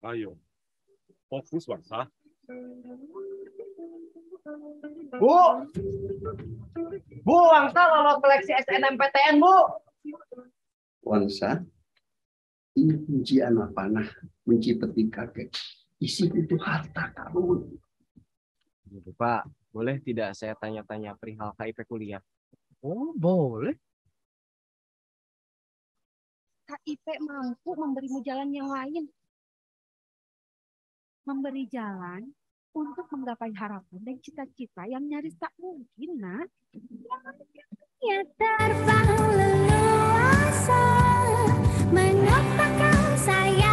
Ayo fokus Pode Bu, Bu Wangsa lolos seleksi SNMPTN Bu. Wangsa, ini kunci anak panah, kunci peti kakek. Isi itu harta karun. Pak, boleh tidak saya tanya-tanya perihal KIP kuliah? Oh, boleh. KIP mampu memberimu jalan yang lain memberi jalan untuk menggapai harapan dan cita-cita yang nyaris tak mungkin, nak. Ya terbang leluasa, menopakan saya.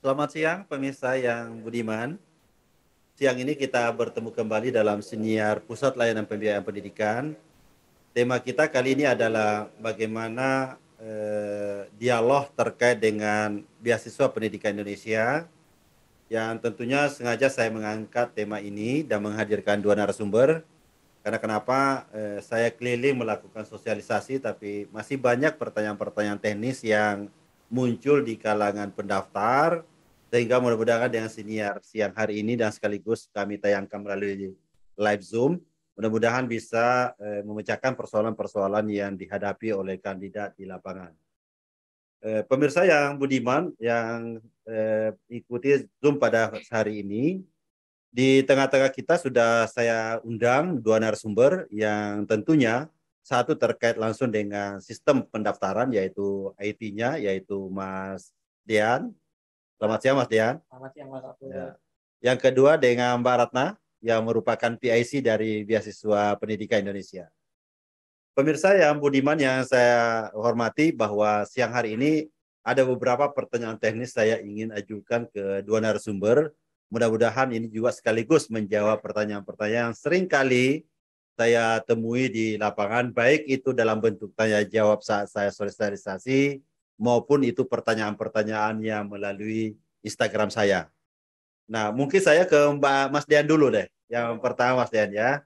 Selamat siang pemirsa yang budiman. Siang ini kita bertemu kembali dalam senior Pusat Layanan Pembiayaan Pendidikan. Tema kita kali ini adalah bagaimana eh, dialog terkait dengan beasiswa pendidikan Indonesia yang tentunya sengaja saya mengangkat tema ini dan menghadirkan dua narasumber karena kenapa eh, saya keliling melakukan sosialisasi tapi masih banyak pertanyaan-pertanyaan teknis yang muncul di kalangan pendaftar sehingga mudah-mudahan dengan senior siang hari ini dan sekaligus kami tayangkan melalui live Zoom mudah-mudahan bisa eh, memecahkan persoalan-persoalan yang dihadapi oleh kandidat di lapangan. Eh, pemirsa yang budiman yang eh, ikuti Zoom pada hari ini di tengah-tengah kita sudah saya undang dua narasumber yang tentunya satu terkait langsung dengan sistem pendaftaran yaitu IT-nya yaitu Mas Dian. Selamat siang Mas Dian. Selamat siang Mas Abdul. Ya. Yang kedua dengan Mbak Ratna yang merupakan PIC dari Beasiswa Pendidikan Indonesia. Pemirsa yang budiman yang saya hormati bahwa siang hari ini ada beberapa pertanyaan teknis saya ingin ajukan ke dua narasumber. Mudah-mudahan ini juga sekaligus menjawab pertanyaan-pertanyaan yang kali saya temui di lapangan, baik itu dalam bentuk tanya jawab saat saya sosialisasi maupun itu pertanyaan-pertanyaan yang melalui Instagram saya. Nah, mungkin saya ke Mbak Mas Dian dulu deh. Yang pertama Mas Dian ya.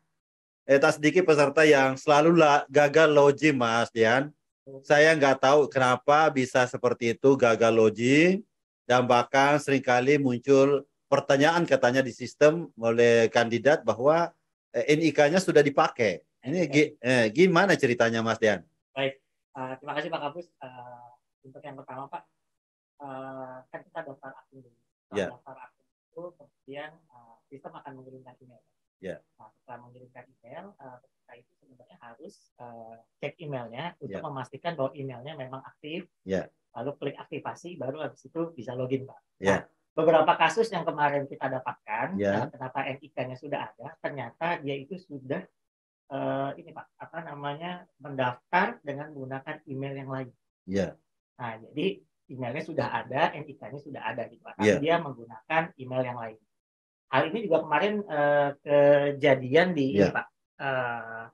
eh tak sedikit peserta yang selalu gagal loji Mas Dian. Saya nggak tahu kenapa bisa seperti itu gagal loji dan bahkan seringkali muncul pertanyaan katanya di sistem oleh kandidat bahwa Eh, NIK-nya sudah dipakai. Ini okay. Iya. eh, gimana ceritanya Mas Dian? Baik, uh, terima kasih Pak Kapus. Uh, untuk yang pertama Pak, uh, kan kita daftar akun dulu. Yeah. Iya. Daftar akun itu kemudian uh, sistem akan mengirimkan email. Yeah. Nah, setelah mengirimkan email, uh, itu sebenarnya harus uh, cek emailnya untuk yeah. memastikan bahwa emailnya memang aktif. Yeah. Lalu klik aktivasi, baru habis itu bisa login Pak. Yeah. Iya beberapa kasus yang kemarin kita dapatkan ya. kenapa NIK-nya sudah ada ternyata dia itu sudah uh, ini pak apa namanya mendaftar dengan menggunakan email yang lain. Yeah. Nah jadi emailnya sudah ada NIK-nya sudah ada gitu pak, yeah. dia menggunakan email yang lain. Hal ini juga kemarin uh, kejadian di yeah. ini, ya. pak uh,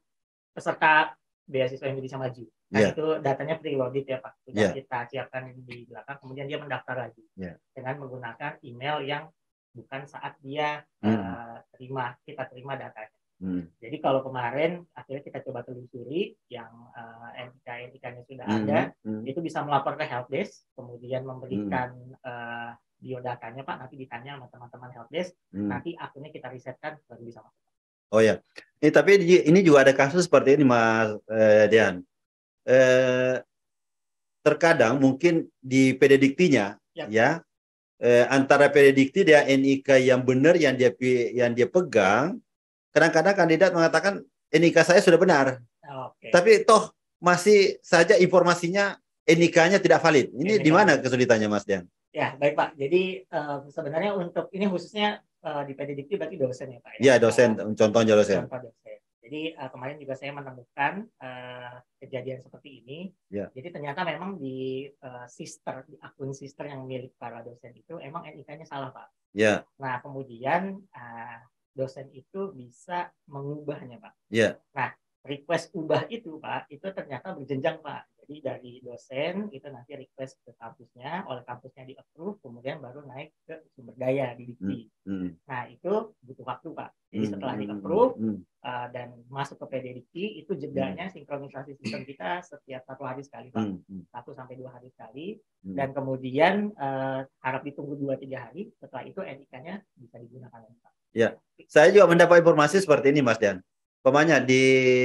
peserta beasiswa Indonesia Maju. Nah yeah. itu datanya preloaded ya Pak. Sudah yeah. kita siapkan di belakang, kemudian dia mendaftar lagi yeah. dengan menggunakan email yang bukan saat dia mm. uh, terima kita terima datanya. Mm. Jadi kalau kemarin akhirnya kita coba telusuri yang uh, eh, NIK NIK-nya sudah hmm, ada, mm. itu bisa melapor ke helpdesk, kemudian memberikan mm. uh, biodatanya Pak, nanti ditanya sama teman-teman helpdesk, mm. nanti akunnya kita risetkan baru bisa masuk. Oh ya, ini tapi ini juga ada kasus seperti ini Mas eh, Dian eh, terkadang mungkin di pedediktinya ya, ya eh, antara predikti dan NIK yang benar yang dia yang dia pegang, kadang-kadang kandidat mengatakan NIK saya sudah benar, okay. tapi toh masih saja informasinya NIK-nya tidak valid. Ini di mana kesulitannya, Mas Dian? Ya, baik Pak. Jadi uh, sebenarnya untuk ini khususnya uh, di pedidikti berarti dosen ya Pak? Iya, ya, dosen. Contohnya dosen. Contoh dosen. Jadi uh, kemarin juga saya menemukan uh, kejadian seperti ini. Yeah. Jadi ternyata memang di uh, sister, di akun sister yang milik para dosen itu emang NIK-nya salah pak. Yeah. Nah kemudian uh, dosen itu bisa mengubahnya pak. Yeah. Nah request ubah itu pak, itu ternyata berjenjang pak. Jadi dari dosen itu nanti request ke kampusnya, oleh kampusnya di approve, kemudian baru naik ke sumber daya di Dikti. Hmm, hmm. Nah itu butuh waktu pak. Jadi hmm, setelah di approve hmm. uh, dan masuk ke PD Dikti itu jedanya hmm. sinkronisasi sistem kita setiap satu hari sekali pak, hmm. satu sampai dua hari sekali. Hmm. Dan kemudian uh, harap ditunggu dua tiga hari. Setelah itu NIK-nya bisa digunakan lagi pak. Ya, saya juga mendapat informasi seperti ini Mas dian Pemanya di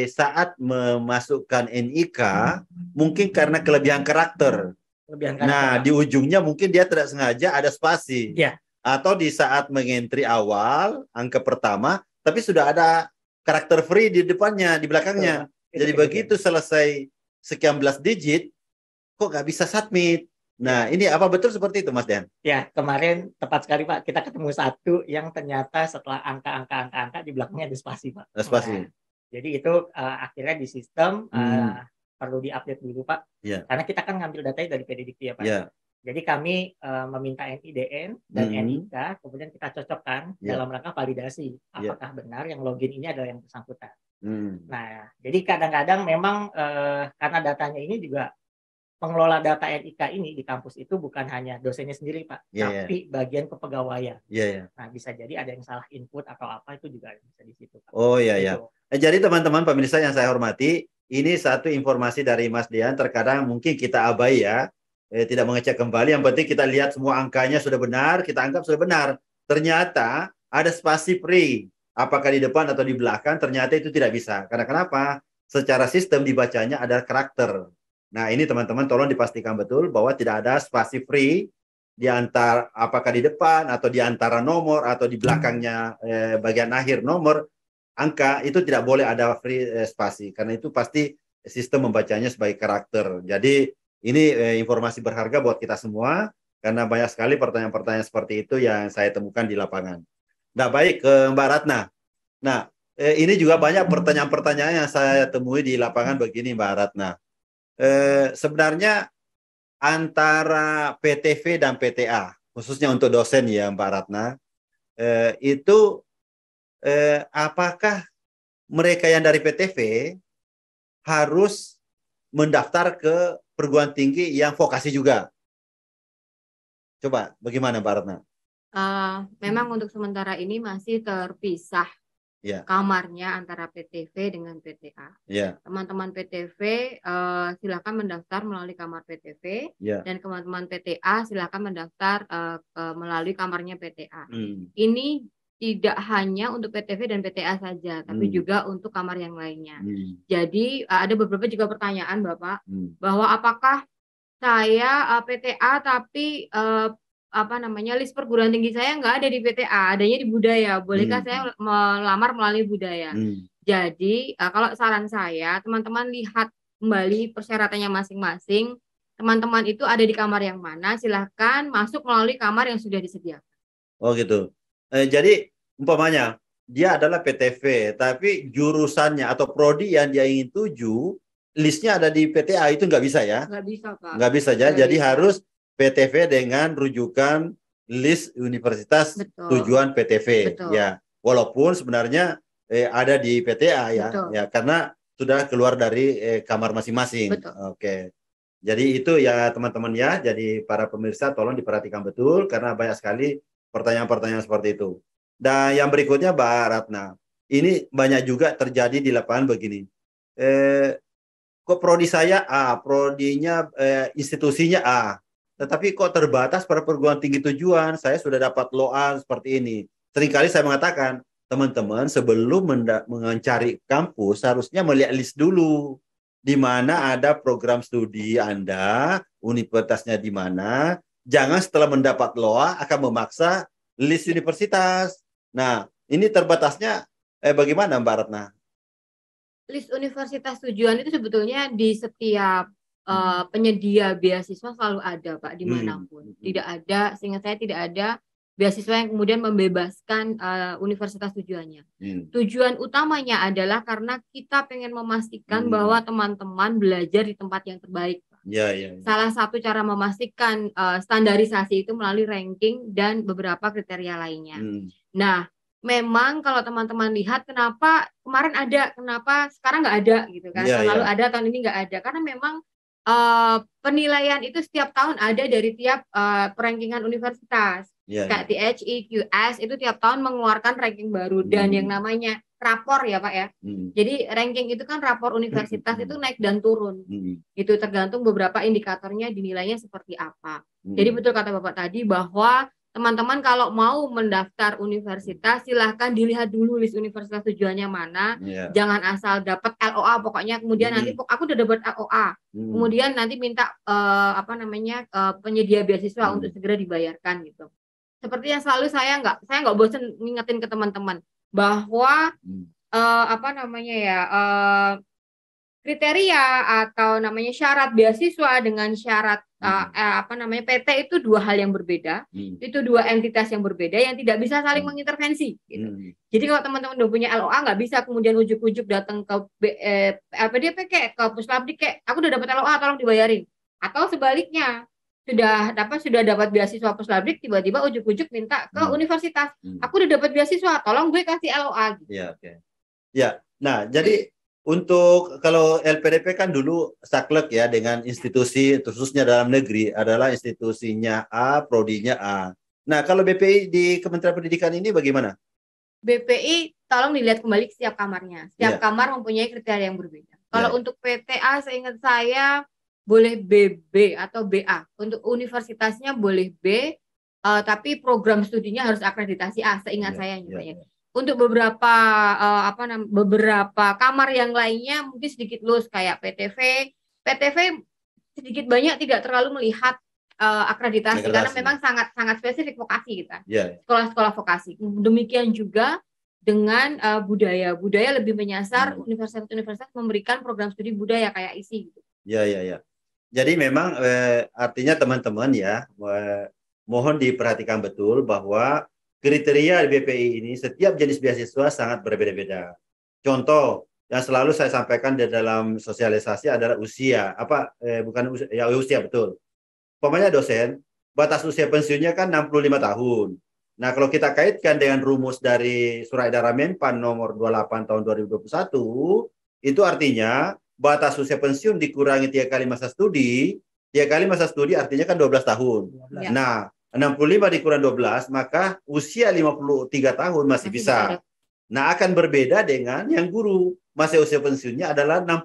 saat memasukkan NIK hmm. mungkin karena kelebihan karakter. Kelebihan nah, karakter. Nah, di ujungnya mungkin dia tidak sengaja ada spasi. Ya. Atau di saat mengentri awal angka pertama tapi sudah ada karakter free di depannya, di belakangnya. Betul. Jadi begitu selesai sekian belas digit kok nggak bisa submit. Nah, ini apa betul seperti itu, Mas Dan? Ya, kemarin tepat sekali Pak, kita ketemu satu yang ternyata setelah angka-angka-angka-angka di belakangnya ada spasi, Pak. Ada spasi. Nah, jadi itu uh, akhirnya di sistem eh, hmm. perlu diupdate dulu, Pak. Ya. Karena kita kan ngambil data dari PDDikti ya, Pak. Ya. Jadi kami uh, meminta NIDN dan hmm. NIK, kemudian kita cocokkan ya. dalam rangka validasi ya. apakah ya. benar yang login ini adalah yang bersangkutan. Hmm. Nah, jadi kadang-kadang memang uh, karena datanya ini juga pengelola data NIK ini di kampus itu bukan hanya dosennya sendiri pak, yeah, iya. tapi yeah. bagian kepegawaian. Yeah, yeah. Nah bisa jadi ada yang salah input atau apa itu juga bisa di situ. Pak. Oh iya iya. Gitu. Eh, jadi teman-teman pemirsa yang saya hormati, ini satu informasi dari Mas Dian. Terkadang mungkin kita abai ya, eh, tidak mengecek kembali. Yang penting kita lihat semua angkanya sudah benar, kita anggap sudah benar. Ternyata ada spasi free, apakah di depan atau di belakang, ternyata itu tidak bisa. Karena kenapa? Secara sistem dibacanya ada karakter Nah, ini teman-teman tolong dipastikan betul bahwa tidak ada spasi free di antara apakah di depan atau di antara nomor atau di belakangnya eh, bagian akhir nomor angka itu tidak boleh ada free eh, spasi karena itu pasti sistem membacanya sebagai karakter. Jadi ini eh, informasi berharga buat kita semua karena banyak sekali pertanyaan-pertanyaan seperti itu yang saya temukan di lapangan. Nah, baik ke Mbak Ratna. Nah, eh, ini juga banyak pertanyaan-pertanyaan yang saya temui di lapangan begini Mbak Ratna eh, sebenarnya antara PTV dan PTA khususnya untuk dosen ya Mbak Ratna eh, itu eh, apakah mereka yang dari PTV harus mendaftar ke perguruan tinggi yang vokasi juga coba bagaimana Mbak Ratna? Uh, memang untuk sementara ini masih terpisah yeah. kamarnya antara PTV dengan PTA. teman iya. Teman-teman PTV uh, eh, silakan mendaftar melalui kamar PTV yeah. dan teman-teman PTA silakan mendaftar uh, eh, ke, eh, melalui kamarnya PTA. Mm. Ini tidak hanya untuk PTV dan PTA saja, tapi hmm. juga untuk kamar yang lainnya. Hmm. Jadi ada beberapa juga pertanyaan Bapak hmm. bahwa apakah saya PTA tapi apa namanya list perguruan tinggi saya nggak ada di PTA, adanya di budaya. Bolehkah hmm. saya melamar melalui budaya? Hmm. Jadi uh, kalau saran saya, teman-teman lihat kembali persyaratannya masing-masing. Teman-teman itu ada di kamar yang mana, silahkan masuk melalui kamar yang sudah disediakan. Oh gitu. Eh, jadi umpamanya dia adalah PTV, tapi jurusannya atau prodi yang dia ingin tuju listnya ada di PTA itu nggak bisa ya? Nggak bisa pak. Nggak bisa ya. jadi bisa. harus PTV dengan rujukan list universitas Betul. tujuan PTV Betul. ya walaupun sebenarnya eh, ada di PTA ya Betul. ya karena sudah keluar dari eh, kamar masing-masing oke jadi itu ya teman-teman ya jadi para pemirsa tolong diperhatikan betul karena banyak sekali pertanyaan-pertanyaan seperti itu dan yang berikutnya Mbak Ratna ini banyak juga terjadi di lapangan begini eh, kok prodi saya A prodinya eh, institusinya A tetapi kok terbatas pada perguruan tinggi tujuan. Saya sudah dapat loan seperti ini. Seringkali saya mengatakan, teman-teman sebelum mencari kampus harusnya melihat list dulu di mana ada program studi Anda, universitasnya di mana. Jangan setelah mendapat LOA akan memaksa list universitas. Nah, ini terbatasnya eh bagaimana Mbak Ratna? List universitas tujuan itu sebetulnya di setiap uh, penyedia beasiswa selalu ada Pak hmm. dimanapun. Hmm. Tidak ada, seingat saya tidak ada beasiswa yang kemudian membebaskan uh, universitas tujuannya. Hmm. Tujuan utamanya adalah karena kita pengen memastikan hmm. bahwa teman-teman belajar di tempat yang terbaik. Ya, ya, ya. Salah satu cara memastikan uh, standarisasi itu melalui ranking dan beberapa kriteria lainnya. Hmm. Nah, memang kalau teman-teman lihat kenapa kemarin ada, kenapa sekarang nggak ada gitu kan? Ya, Selalu ya. ada tahun ini nggak ada karena memang uh, penilaian itu setiap tahun ada dari tiap uh, eh, perankingan universitas. Yeah. Kayak iya. THI, e QS itu tiap tahun mengeluarkan ranking baru mm. dan hmm. yang namanya rapor ya Pak ya. Mm. Jadi ranking itu kan rapor universitas mm. itu naik dan turun. Mm. Itu tergantung beberapa indikatornya dinilainya seperti apa. Mm. Jadi betul kata Bapak tadi bahwa teman-teman kalau mau mendaftar universitas silahkan dilihat dulu list universitas tujuannya mana yeah. jangan asal dapat LOA pokoknya kemudian mm -hmm. nanti mm-hmm. aku udah dapat LOA mm -hmm. kemudian nanti minta uh, apa namanya uh, penyedia beasiswa mm -hmm. untuk segera dibayarkan gitu seperti yang selalu saya nggak saya nggak bosan ngingetin ke teman-teman bahwa mm. uh, apa namanya ya uh, kriteria atau namanya syarat beasiswa dengan syarat uh, apa namanya PT itu dua hal yang berbeda, hmm. itu dua entitas yang berbeda yang tidak bisa saling hmm. mengintervensi. Gitu. Hmm. Jadi kalau teman-teman udah punya LOA nggak bisa kemudian ujuk-ujuk datang ke eh, dia PK ke puslapdi kayak aku udah dapat LOA tolong dibayarin atau sebaliknya sudah dapat sudah dapat beasiswa puslapdi tiba-tiba ujuk-ujuk minta ke hmm. universitas hmm. aku udah dapat beasiswa tolong gue kasih LOA gitu. Ya, oke. Okay. Ya, nah jadi untuk kalau LPDP kan dulu saklek ya dengan institusi khususnya dalam negeri adalah institusinya A, prodinya A. Nah, kalau BPI di Kementerian Pendidikan ini bagaimana? BPI tolong dilihat kembali setiap kamarnya. Setiap yeah. kamar mempunyai kriteria yang berbeda. Iya. Kalau untuk PTA seingat saya boleh BB atau BA. Untuk universitasnya boleh B, uh, tapi program studinya harus akreditasi A seingat yeah. saya. Yeah untuk beberapa uh, apa namanya beberapa kamar yang lainnya mungkin sedikit loose kayak PTV. PTV sedikit banyak tidak terlalu melihat uh, akreditasi, Negerasi. karena memang sangat sangat spesifik vokasi kita. Yeah. Sekolah-sekolah vokasi. Demikian juga dengan uh, budaya. Budaya lebih menyasar hmm. universitas-universitas memberikan program studi budaya kayak isi gitu. Ya ya ya. Jadi memang eh, artinya teman-teman ya eh, mohon diperhatikan betul bahwa kriteria BPI ini setiap jenis beasiswa sangat berbeda-beda. Contoh yang selalu saya sampaikan di dalam sosialisasi adalah usia. Apa eh, bukan usia, ya usia betul. Pokoknya dosen batas usia pensiunnya kan 65 tahun. Nah, kalau kita kaitkan dengan rumus dari Surat Edaran Menpan nomor 28 tahun 2021, itu artinya batas usia pensiun dikurangi tiga kali masa studi, tiga kali masa studi artinya kan 12 tahun. Ya. Nah, 65 dikurang 12 maka usia 53 tahun masih, bisa. Nah, akan berbeda dengan yang guru. Masa usia pensiunnya adalah 60.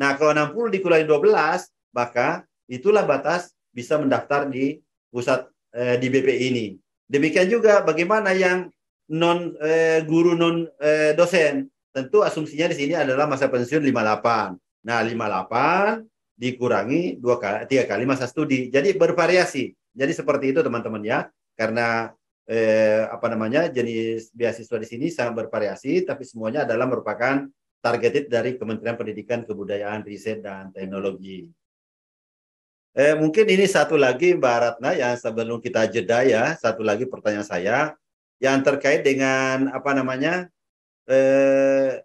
Nah, kalau 60 dikurangi 12 maka itulah batas bisa mendaftar di pusat eh, di BPI ini. Demikian juga bagaimana yang non eh, guru non eh, dosen. Tentu asumsinya di sini adalah masa pensiun 58. Nah, 58 dikurangi dua kali, tiga kali masa studi. Jadi bervariasi jadi seperti itu teman-teman ya, karena eh, apa namanya jenis beasiswa di sini sangat bervariasi, tapi semuanya adalah merupakan targeted dari Kementerian Pendidikan, Kebudayaan, Riset dan Teknologi. Eh, mungkin ini satu lagi Mbak Ratna yang sebelum kita jeda ya, satu lagi pertanyaan saya yang terkait dengan apa namanya eh,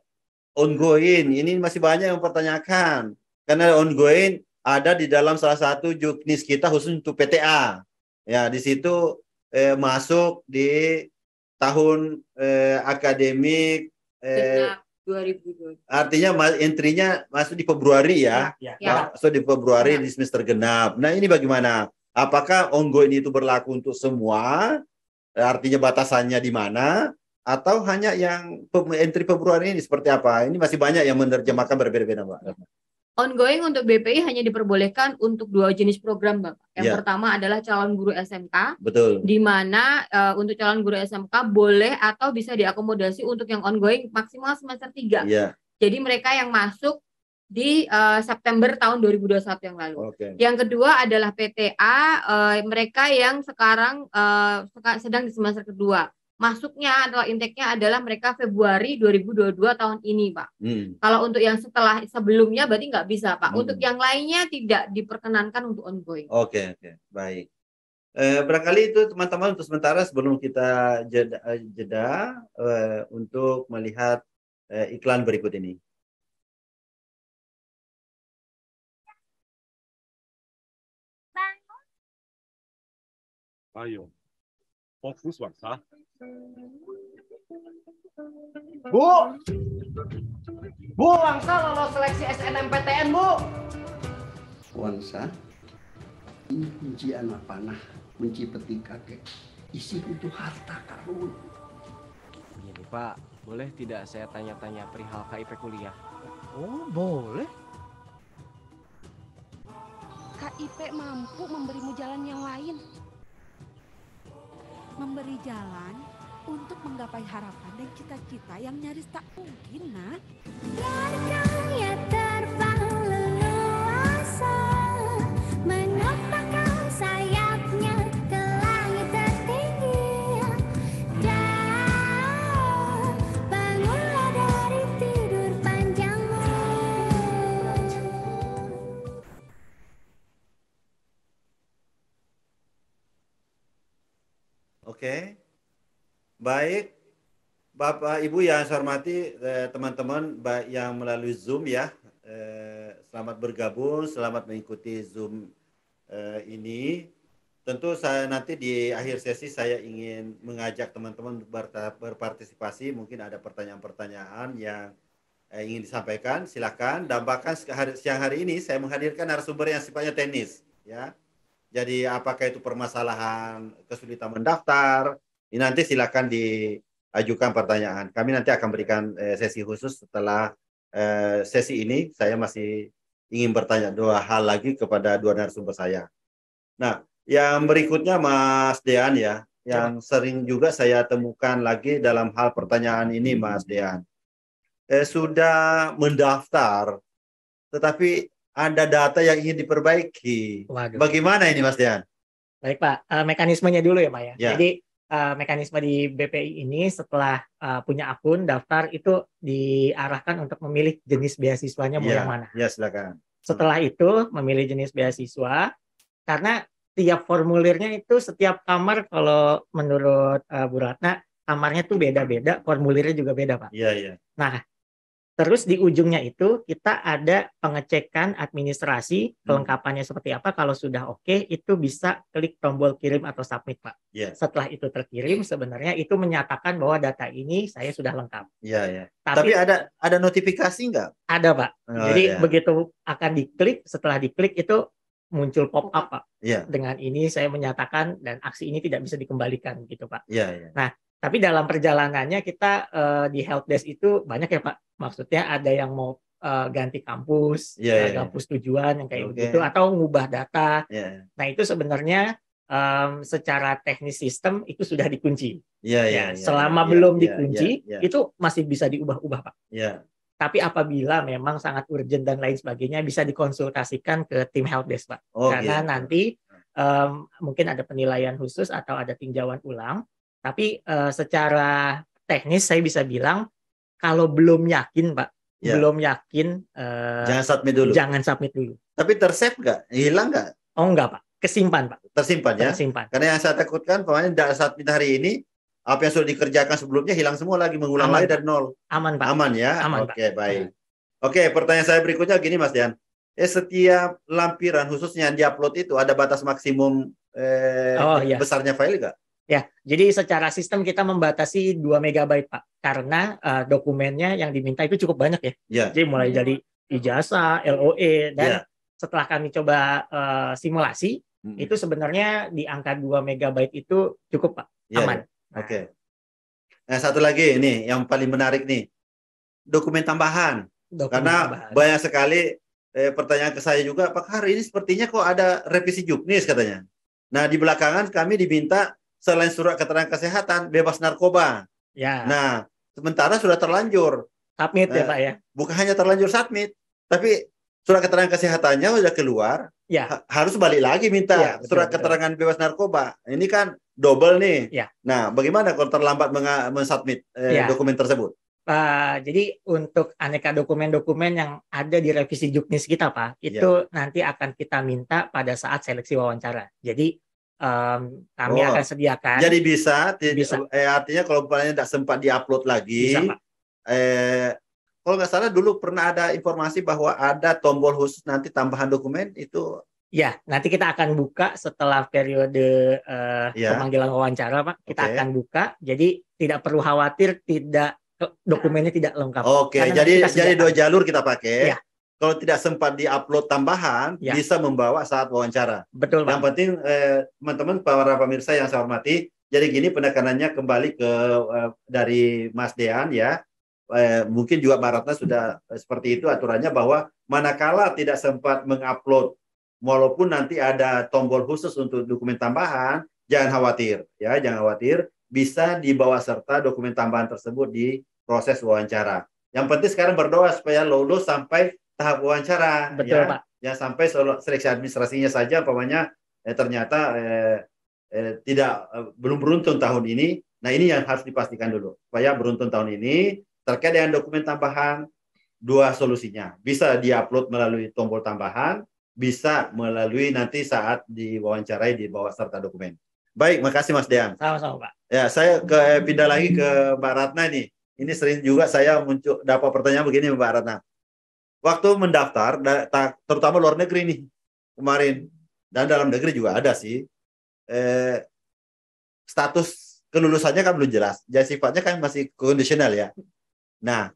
ongoing. Ini masih banyak yang pertanyakan karena ongoing ada di dalam salah satu juknis kita khusus untuk PTA. Ya, di situ eh, masuk di tahun eh, akademik eh, 2020. Artinya nya masuk di Februari ya. ya. ya, ya. Masuk di Februari ya. di semester genap. Nah, ini bagaimana? Apakah ongoing itu berlaku untuk semua? Artinya batasannya di mana? Atau hanya yang entry Februari ini seperti apa? Ini masih banyak yang menerjemahkan berbeda-beda, Pak. Ongoing untuk BPI hanya diperbolehkan untuk dua jenis program, Bapak. Yang yeah. pertama adalah calon guru SMK. Betul. Di mana uh, untuk calon guru SMK boleh atau bisa diakomodasi untuk yang ongoing maksimal semester 3. Yeah. Jadi mereka yang masuk di uh, September tahun 2021 yang lalu. Okay. Yang kedua adalah PTA uh, eh, mereka yang sekarang uh, sedang di semester kedua masuknya atau intake-nya adalah mereka Februari 2022 tahun ini, Pak. Hmm. Kalau untuk yang setelah sebelumnya berarti nggak bisa, Pak. Hmm. Untuk yang lainnya tidak diperkenankan untuk ongoing. Oke, okay, oke. Okay. Baik. Eh, barangkali itu teman-teman untuk sementara sebelum kita jeda, eh, jeda eh, untuk melihat eh, iklan berikut ini. Ayo. Fokus bangsa. Bu, Bu Wangsa lolos seleksi SNMPTN Bu. Wangsa, kunci anak panah, kunci peti kakek, isi itu harta karun. Begini iya Pak, boleh tidak saya tanya-tanya perihal KIP kuliah? Oh, boleh. KIP mampu memberimu jalan yang lain memberi jalan untuk menggapai harapan dan cita-cita yang nyaris tak mungkin, nak. Biarkan. Oke. Baik. Bapak Ibu yang saya hormati eh, teman-teman eh, yang melalui Zoom ya. Eh, selamat bergabung, selamat mengikuti Zoom eh, ini. Tentu saya nanti di akhir sesi saya ingin mengajak teman-teman berpartisipasi. Mungkin ada pertanyaan-pertanyaan yang eh, ingin disampaikan. Silakan. Dan bahkan siang hari ini saya menghadirkan narasumber yang sifatnya teknis. Ya, jadi apakah itu permasalahan kesulitan mendaftar? Ini nanti silakan diajukan pertanyaan. Kami nanti akan berikan eh, sesi khusus setelah eh, sesi ini. Saya masih ingin bertanya dua hal lagi kepada dua narasumber saya. Nah, yang berikutnya Mas Dean ya, yang ya. sering juga saya temukan lagi dalam hal pertanyaan ini Mas Dean. Eh, sudah mendaftar, tetapi ada data yang ingin diperbaiki. Waduh. Bagaimana ini Mas Dian? Baik Pak, uh, mekanismenya dulu ya Pak ya. ya. Jadi uh, mekanisme di BPI ini setelah uh, punya akun daftar itu diarahkan untuk memilih jenis beasiswanya mau ya. yang mana. Ya silakan. Setelah itu memilih jenis beasiswa karena tiap formulirnya itu setiap kamar kalau menurut uh, Bu Ratna kamarnya tuh beda-beda, formulirnya juga beda Pak. Iya iya. Nah Terus di ujungnya itu kita ada pengecekan administrasi hmm. kelengkapannya seperti apa. Kalau sudah oke, okay, itu bisa klik tombol kirim atau submit, Pak. Yeah. Setelah itu terkirim, sebenarnya itu menyatakan bahwa data ini saya sudah lengkap. Iya, yeah, iya. Yeah. Tapi, Tapi ada ada notifikasi nggak? Ada, Pak. Oh, Jadi yeah. begitu akan diklik, setelah diklik itu muncul pop up, Pak. Yeah. Dengan ini saya menyatakan dan aksi ini tidak bisa dikembalikan, gitu, Pak. Iya, yeah, iya. Yeah. Nah, tapi dalam perjalanannya kita uh, di desk itu banyak ya Pak. Maksudnya ada yang mau uh, ganti kampus, yeah, iya, yeah. Iya. kampus tujuan yang kayak okay. begitu atau ngubah data. Yeah. Nah, itu sebenarnya um, secara teknis sistem itu sudah dikunci. Yeah, iya, yeah, yeah, selama yeah, belum yeah, dikunci yeah, yeah. itu masih bisa diubah-ubah, Pak. Yeah. Tapi apabila memang sangat urgent dan lain sebagainya bisa dikonsultasikan ke tim health desk, Pak. Oh, Karena yeah. Gitu. nanti um, mungkin ada penilaian khusus atau ada tinjauan ulang tapi uh, secara teknis saya bisa bilang kalau belum yakin Pak, ya. belum yakin uh, jangan submit dulu. Jangan submit dulu. Tapi tersave nggak? Hilang nggak? Oh nggak Pak, kesimpan Pak. Tersimpan ya. Tersimpan. Karena yang saya takutkan, pokoknya tidak submit hari ini, apa yang sudah dikerjakan sebelumnya hilang semua lagi mengulang lagi dari nol. Aman Pak. Aman ya. Aman, Oke Pak. baik. Aman. Oke pertanyaan saya berikutnya gini Mas Dian. Eh setiap lampiran khususnya yang diupload itu ada batas maksimum eh, oh, iya. besarnya file nggak? Ya, jadi secara sistem kita membatasi 2 MB, Pak. Karena uh, dokumennya yang diminta itu cukup banyak ya. ya. Jadi mulai dari ijazah, LOE dan ya. setelah kami coba uh, simulasi, hmm itu sebenarnya di angka 2 MB itu cukup, Pak. Ya. Aman. Ya. Oke. Nah, satu lagi ini yang paling menarik nih. Dokumen tambahan. Dokumen Karena tambahan. banyak sekali eh, pertanyaan ke saya juga, apakah hari ini sepertinya kok ada revisi juknis katanya. Nah, di belakangan kami diminta selain surat keterangan kesehatan bebas narkoba. Ya. Nah, sementara sudah terlanjur. Submit ya, nah, ya Pak ya. Bukan hanya terlanjur submit, tapi surat keterangan kesehatannya sudah keluar. Ya. Ha harus balik lagi minta ya, betul, surat betul. keterangan bebas narkoba. Ini kan double nih. Ya. Nah, bagaimana kalau terlambat mensubmit eh, ya. dokumen tersebut? Uh, jadi untuk aneka dokumen-dokumen yang ada di revisi juknis kita, Pak, ya. itu yeah. nanti akan kita minta pada saat seleksi wawancara. Jadi um, kami oh. akan sediakan. Jadi bisa, bisa. Eh, artinya kalau misalnya tidak sempat diupload lagi, bisa, eh, kalau nggak salah dulu pernah ada informasi bahwa ada tombol khusus nanti tambahan dokumen itu. Ya, nanti kita akan buka setelah periode uh, ya. pemanggilan wawancara, Pak. Kita okay. akan buka, jadi tidak perlu khawatir tidak dokumennya tidak lengkap. Oke, okay. jadi jadi dua jalur kita pakai. Ya kalau tidak sempat diupload tambahan ya. bisa membawa saat wawancara. Betul. Yang penting eh, teman-teman eh, para pemirsa yang saya hormati, jadi gini penekanannya kembali ke eh, dari Mas Dean ya. Eh, mungkin juga Baratnya sudah eh, seperti itu aturannya bahwa manakala tidak sempat mengupload walaupun nanti ada tombol khusus untuk dokumen tambahan, jangan khawatir ya, jangan khawatir bisa dibawa serta dokumen tambahan tersebut di proses wawancara. Yang penting sekarang berdoa supaya lulus sampai tahap wawancara. Betul, ya. Pak. Ya sampai seleksi administrasinya saja, umpamanya eh, ternyata eh, eh, tidak eh, belum beruntung tahun ini. Nah ini yang harus dipastikan dulu supaya beruntung tahun ini terkait dengan dokumen tambahan dua solusinya bisa diupload melalui tombol tambahan bisa melalui nanti saat diwawancarai di bawah serta dokumen. Baik, makasih Mas Dean. Sama-sama Pak. Ya, saya ke pindah lagi ke Mbak Ratna nih. Ini sering juga saya muncul dapat pertanyaan begini Mbak Ratna waktu mendaftar terutama luar negeri nih kemarin dan dalam negeri juga ada sih eh, status kelulusannya kan belum jelas jadi sifatnya kan masih kondisional ya nah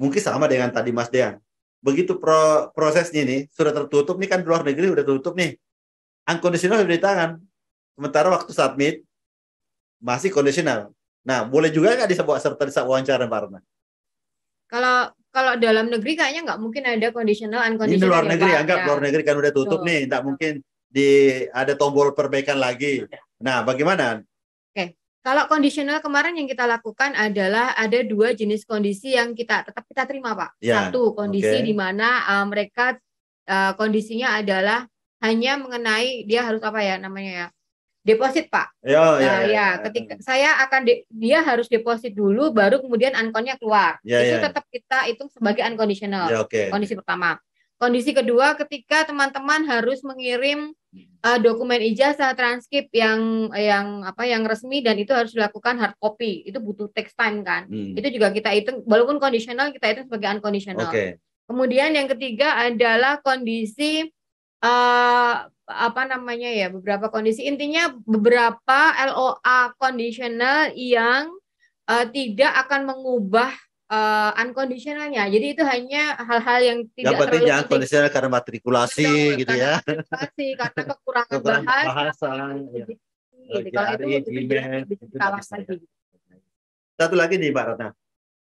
mungkin sama dengan tadi Mas Dean begitu pro prosesnya ini sudah tertutup nih kan luar negeri sudah tertutup nih unconditional sudah di tangan sementara waktu submit masih kondisional nah boleh juga nggak disebut serta disebut wawancara Pak Arna? Kalau kalau dalam negeri kayaknya nggak mungkin ada conditional unconditional. Ini luar negeri ya, anggap luar negeri kan udah tutup Tuh. nih, nggak mungkin di ada tombol perbaikan lagi. Nah, bagaimana? Oke, okay. kalau conditional kemarin yang kita lakukan adalah ada dua jenis kondisi yang kita tetap kita terima, Pak. Ya. Satu kondisi okay. di mana uh, mereka uh, kondisinya adalah hanya mengenai dia harus apa ya namanya ya deposit pak. Nah, iya. nah, ya, ya. ya, ketika saya akan de, dia harus deposit dulu, baru kemudian ankonnya keluar. Ya, itu ya. tetap kita hitung sebagai unconditional. Ya, okay. Kondisi pertama. Kondisi kedua, ketika teman-teman harus mengirim uh, dokumen ijazah transkrip yang yang apa yang resmi dan itu harus dilakukan hard copy, itu butuh text time kan. Hmm. Itu juga kita hitung, walaupun conditional kita hitung sebagai unconditional. Okay. Kemudian yang ketiga adalah kondisi uh, apa namanya ya beberapa kondisi intinya beberapa LOA conditional yang uh, tidak akan mengubah uh, unconditionalnya. Jadi itu hanya hal-hal yang tidak yang penting terlalu unconditional karena matrikulasi Betul, gitu karena ya. Matrikulasi karena kekurangan bahasa. bahasa ya. Kalau itu lagi. Satu lagi nih Mbak Ratna.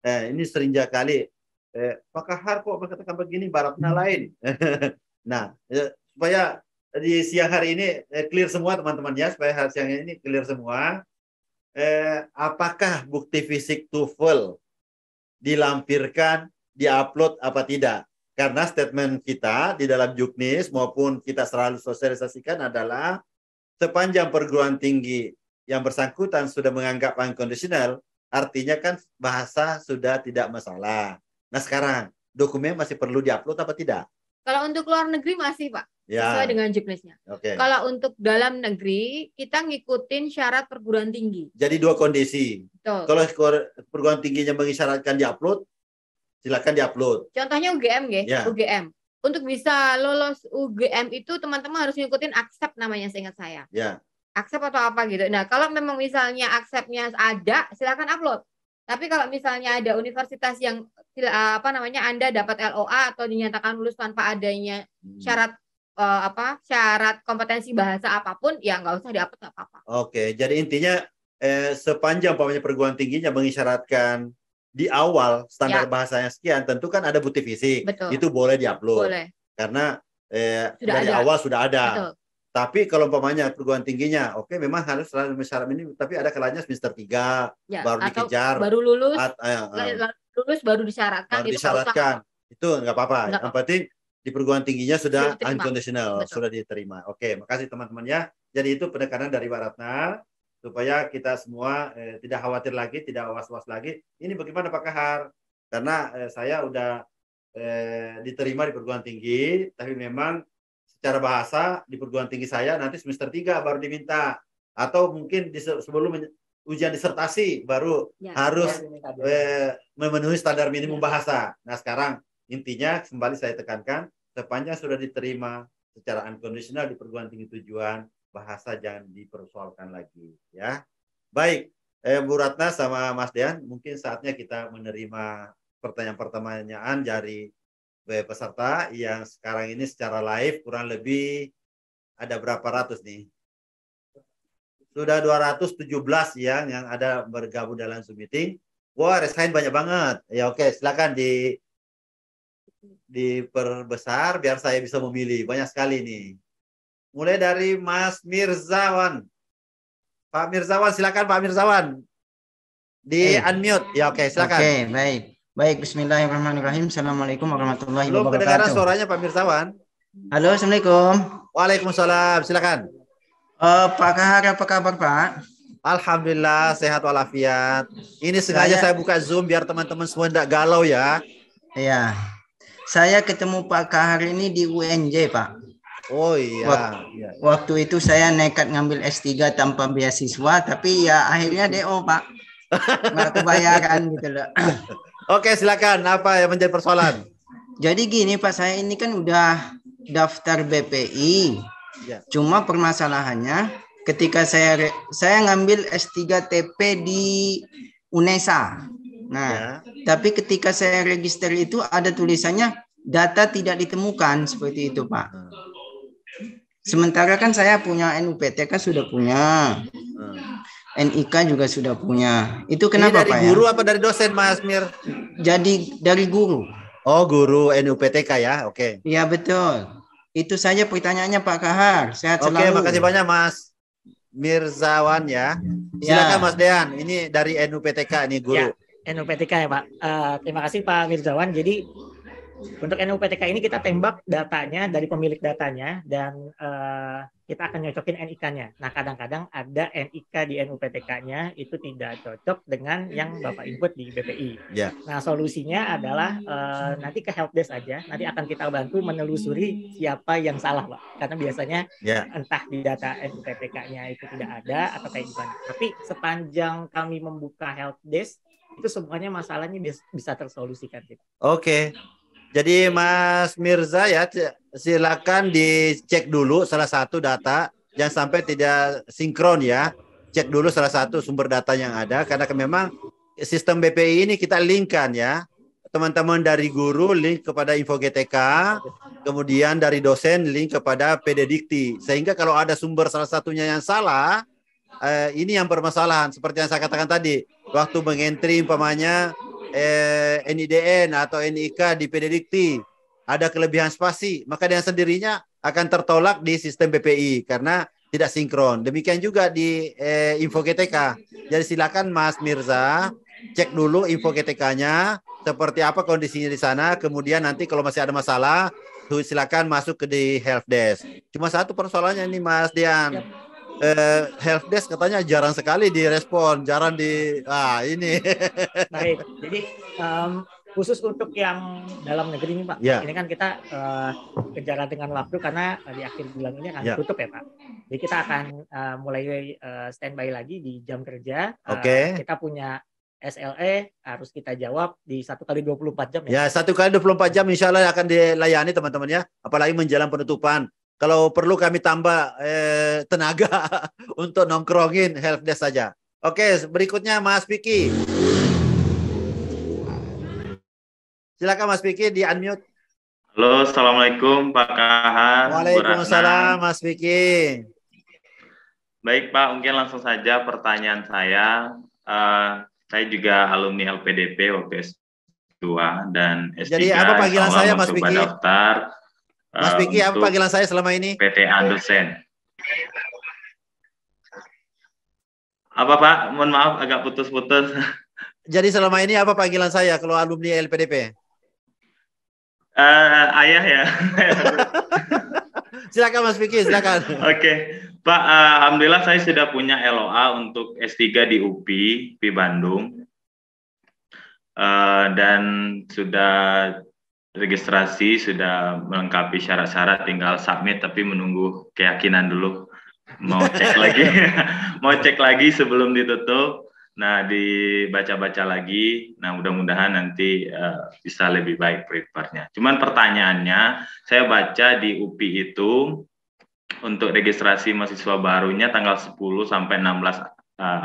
Eh, ini sering kali eh, Pak Kahar kok mengatakan begini Mbak Ratna hmm. lain. nah, ya, supaya di siang hari ini eh, clear semua teman-teman ya supaya hari siang ini clear semua eh, apakah bukti fisik TOEFL dilampirkan diupload apa tidak karena statement kita di dalam juknis maupun kita selalu sosialisasikan adalah sepanjang perguruan tinggi yang bersangkutan sudah menganggap unconditional artinya kan bahasa sudah tidak masalah nah sekarang dokumen masih perlu diupload apa tidak kalau untuk luar negeri masih pak ya. sesuai dengan jobnessnya. Okay. Kalau untuk dalam negeri kita ngikutin syarat perguruan tinggi. Jadi dua kondisi. Betul. Kalau perguruan tingginya mengisyaratkan diupload, silakan diupload. Contohnya UGM, ya. Yeah. UGM. Untuk bisa lolos UGM itu teman-teman harus ngikutin accept namanya seingat saya. Ya. Accept atau apa gitu. Nah kalau memang misalnya acceptnya ada, silakan upload. Tapi kalau misalnya ada universitas yang eh, apa namanya Anda dapat LOA atau dinyatakan lulus tanpa adanya hmm. syarat uh, apa syarat kompetensi bahasa apapun ya nggak usah diupload nggak apa-apa. Oke, jadi intinya eh, sepanjang pamannya perguruan tingginya mengisyaratkan di awal standar ya. bahasanya sekian, tentu kan ada bukti fisik. Betul. Itu boleh diupload. Boleh. Karena eh, sudah dari ada. awal sudah ada. Betul. Tapi kalau umpamanya perguruan tingginya, oke okay, memang harus selalu syarat ini, tapi ada kalanya semester tiga ya, baru atau dikejar, baru lulus, at, eh, eh. lulus baru disyaratkan, baru itu disyaratkan. Itu nggak apa-apa. Yang penting di perguruan tingginya sudah, unconditional, Betul. sudah diterima. Oke, makasih teman-teman ya. Jadi itu penekanan dari Mbak Ratna supaya kita semua eh, tidak khawatir lagi, tidak was-was lagi. Ini bagaimana Pak Kahar? Karena eh, saya sudah eh, diterima di perguruan tinggi, tapi memang secara bahasa di perguruan tinggi saya nanti semester 3 baru diminta atau mungkin di, sebelum ujian disertasi baru ya, harus ya. Eh, memenuhi standar minimum ya. bahasa. Nah, sekarang Intinya kembali saya tekankan, sepanjang sudah diterima secara unconditional di perguruan tinggi tujuan, bahasa jangan dipersoalkan lagi ya. Baik, eh, Bu Ratna sama Mas Dean, mungkin saatnya kita menerima pertanyaan-pertanyaan dari peserta yang sekarang ini secara live kurang lebih ada berapa ratus nih? Sudah 217 yang yang ada bergabung dalam Zoom meeting. Wah, resign banyak banget. Ya oke, silakan di diperbesar biar saya bisa memilih. Banyak sekali nih. Mulai dari Mas Mirzawan. Pak Mirzawan, silakan Pak Mirzawan. Di unmute. Ya oke, okay, silakan. Oke, okay, baik. Baik, bismillahirrahmanirrahim. Assalamualaikum warahmatullahi Belum wabarakatuh. Belum kedengaran suaranya Pak Mirzawan. Halo, Assalamualaikum. Waalaikumsalam, silakan. Uh, Pak Kahar, apa kabar Pak? Alhamdulillah, sehat walafiat. Ini sengaja saya buka Zoom biar teman-teman semua tidak galau ya. Iya. Saya ketemu Pak Kahar ini di UNJ, Pak. Oh iya. Waktu, iya, iya, waktu itu saya nekat ngambil S3 tanpa beasiswa, tapi ya akhirnya DO, Pak. Nggak kebayaran gitu loh. Oke, silakan. Apa yang menjadi persoalan? Jadi gini, Pak, saya ini kan udah daftar BPI. Ya. Cuma permasalahannya ketika saya saya ngambil S3 TP di UNESA. Nah, ya. tapi ketika saya register itu ada tulisannya data tidak ditemukan seperti itu Pak. Sementara kan saya punya NUPTK kan sudah punya. NIK juga sudah punya. Itu kenapa dari Pak? Dari ya? guru ya? apa dari dosen Mas Mir? Jadi dari guru. Oh, guru NUPTK ya. Oke. Okay. Iya, betul. Itu saja pertanyaannya Pak Kahar. Sehat Oke, okay, selalu. makasih banyak Mas Mirzawan ya. ya. Silakan ya. Mas Dean. Ini dari NUPTK nih guru. Ya, NUPTK ya, Pak. Uh, terima kasih Pak Mirzawan. Jadi untuk NUPTK ini kita tembak datanya dari pemilik datanya dan uh, kita akan nyocokin NIK-nya. Nah, kadang-kadang ada NIK di NUPTK-nya itu tidak cocok dengan yang Bapak input di BPI. Yeah. Nah, solusinya adalah uh, nanti ke helpdesk aja. Nanti akan kita bantu menelusuri siapa yang salah, Pak. Karena biasanya yeah. entah di data NUPTK-nya itu tidak ada atau kayak gimana. Tapi sepanjang kami membuka helpdesk, itu semuanya masalahnya bisa tersolusikan. Oke. Okay. Jadi Mas Mirza ya silakan dicek dulu salah satu data jangan sampai tidak sinkron ya. Cek dulu salah satu sumber data yang ada karena memang sistem BPI ini kita linkkan ya. Teman-teman dari guru link kepada Info GTK, kemudian dari dosen link kepada PD Dikti. Sehingga kalau ada sumber salah satunya yang salah, eh, ini yang permasalahan seperti yang saya katakan tadi, waktu mengentri umpamanya eh, NIDN atau NIK di Pededikti ada kelebihan spasi, maka dengan sendirinya akan tertolak di sistem PPI karena tidak sinkron. Demikian juga di eh, info GTK. Jadi silakan Mas Mirza cek dulu info GTK-nya seperti apa kondisinya di sana. Kemudian nanti kalau masih ada masalah, silakan masuk ke di Health desk. Cuma satu persoalannya ini Mas Dian eh, help desk katanya jarang sekali direspon, jarang di ah ini. Baik. Jadi um, khusus untuk yang dalam negeri ini Pak. ya. Ini kan kita uh, eh, kejaran dengan waktu karena di akhir bulan ini akan ya. tutup ya Pak. Jadi kita akan uh, mulai uh, standby lagi di jam kerja. Oke. Okay. Uh, kita punya SLE harus kita jawab di satu kali 24 jam ya. Ya, satu kali 24 jam insya Allah akan dilayani teman-teman ya. Apalagi menjelang penutupan. Kalau perlu kami tambah eh, tenaga untuk nongkrongin desk saja. Oke, berikutnya Mas Piki. Silakan Mas Piki di unmute. Halo, assalamualaikum Pak Kahar. Waalaikumsalam Mas Piki. Baik Pak, mungkin langsung saja pertanyaan saya. Uh, saya juga alumni LPDP waktu S2 dan S3. Jadi apa panggilan saya Mas Piki? daftar Mas Vicky, ah, apa panggilan saya selama ini? PT Andersen. Apa Pak? Mohon maaf agak putus-putus. Jadi selama ini apa panggilan saya kalau alumni LPDP? Uh, eh, ayah ya. silakan Mas Vicky, silakan. Oke. Okay. Pak, eh, alhamdulillah saya sudah punya LOA untuk S3 di UPI, di Bandung. Uh, dan sudah registrasi sudah melengkapi syarat-syarat tinggal submit tapi menunggu keyakinan dulu mau cek lagi mau cek lagi sebelum ditutup nah dibaca-baca lagi nah mudah-mudahan nanti uh, bisa lebih baik prepare-nya cuman pertanyaannya saya baca di UPI itu untuk registrasi mahasiswa barunya tanggal 10 sampai 16 uh, eh,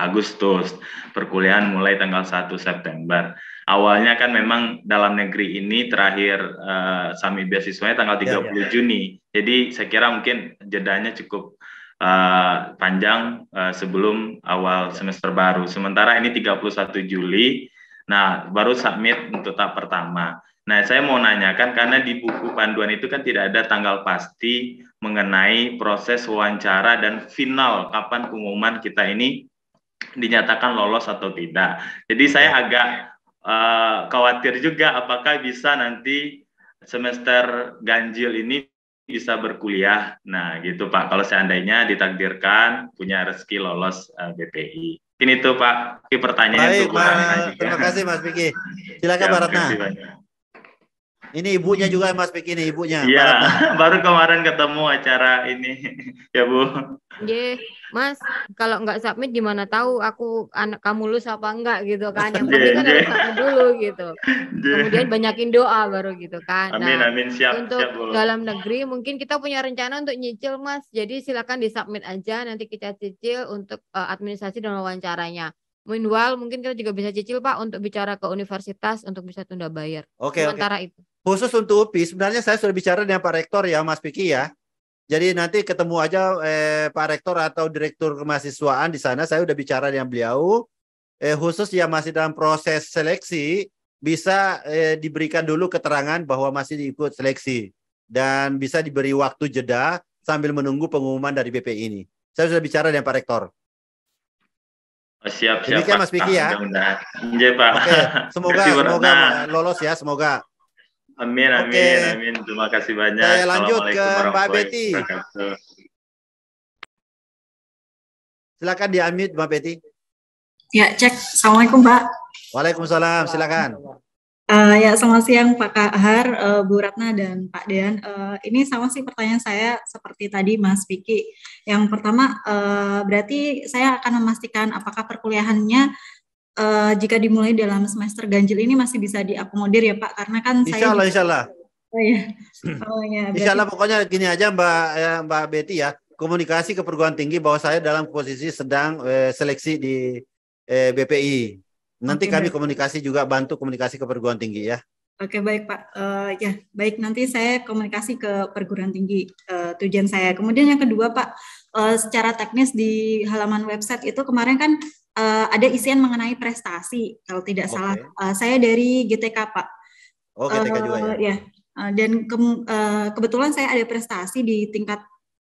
Agustus perkuliahan mulai tanggal 1 September awalnya kan memang dalam negeri ini terakhir uh, sami beasiswanya tanggal 30 ya, ya. Juni. Jadi saya kira mungkin jedanya cukup uh, panjang uh, sebelum awal ya. semester baru. Sementara ini 31 Juli. Nah, baru submit untuk tahap pertama. Nah, saya mau nanyakan karena di buku panduan itu kan tidak ada tanggal pasti mengenai proses wawancara dan final kapan pengumuman kita ini dinyatakan lolos atau tidak. Jadi saya ya. agak Eh, khawatir juga apakah bisa nanti semester ganjil ini bisa berkuliah. Nah, gitu Pak. Kalau seandainya ditakdirkan punya rezeki lolos uh, eh, BPI. Ini tuh Pak, pertanyaan itu Pak. Terima kasih Mas Vicky. Silakan ya, Pak Ratna. Ini ibunya juga Mas Pik ini ibunya. Iya, baru kemarin ketemu acara ini ya Bu. Ye, Mas, kalau nggak submit gimana tahu aku anak kamu lulus apa enggak gitu kan. Yang penting kan harus submit dulu gitu. Je. Kemudian banyakin doa baru gitu kan. Amin nah, amin siap Untuk siap, Bu. dalam negeri mungkin kita punya rencana untuk nyicil Mas. Jadi silakan di submit aja nanti kita cicil untuk uh, administrasi dan wawancaranya. Meanwhile, mungkin kita juga bisa cicil Pak untuk bicara ke universitas untuk bisa tunda bayar. Oke. Okay, Sementara okay. itu. Khusus untuk UPI, sebenarnya saya sudah bicara dengan Pak Rektor ya, Mas Piki ya. Jadi nanti ketemu aja eh, Pak Rektor atau Direktur Kemahasiswaan di sana. Saya sudah bicara dengan beliau. Eh, khusus yang masih dalam proses seleksi bisa eh, diberikan dulu keterangan bahwa masih diikut seleksi dan bisa diberi waktu jeda sambil menunggu pengumuman dari BP ini. Saya sudah bicara dengan Pak Rektor. Oh, siap, siap. Demikian Mas Vicky ah, ya. Iya, Oke, okay. semoga semoga nah. lolos ya, semoga. Amin, amin, okay. amin. Terima kasih banyak. Saya lanjut ke Mbak Betty. Silakan di-unmute Mbak Betty. Ya, cek. Assalamualaikum, Pak. Waalaikumsalam, silakan. Uh, ya, selamat siang Pak Kahar, uh, Bu Ratna, dan Pak Dean. Uh, ini sama sih pertanyaan saya seperti tadi Mas Vicky. Yang pertama, uh, berarti saya akan memastikan apakah perkuliahannya uh, jika dimulai dalam semester ganjil ini masih bisa diakomodir ya Pak? Karena kan insya saya... Allah, insya Allah. Oh ya, oh, ya berarti... Insya Allah pokoknya gini aja Mbak, ya, Mbak Betty ya, komunikasi ke perguruan tinggi bahwa saya dalam posisi sedang eh, seleksi di eh, BPI Nanti okay, kami baik. komunikasi juga bantu komunikasi ke perguruan tinggi ya. Oke okay, baik Pak. Uh, ya baik nanti saya komunikasi ke perguruan tinggi uh, tujuan saya. Kemudian yang kedua Pak, uh, secara teknis di halaman website itu kemarin kan uh, ada isian mengenai prestasi kalau tidak okay. salah. Uh, saya dari GTK Pak. Oh GTK uh, juga ya. ya. Uh, dan ke, uh, kebetulan saya ada prestasi di tingkat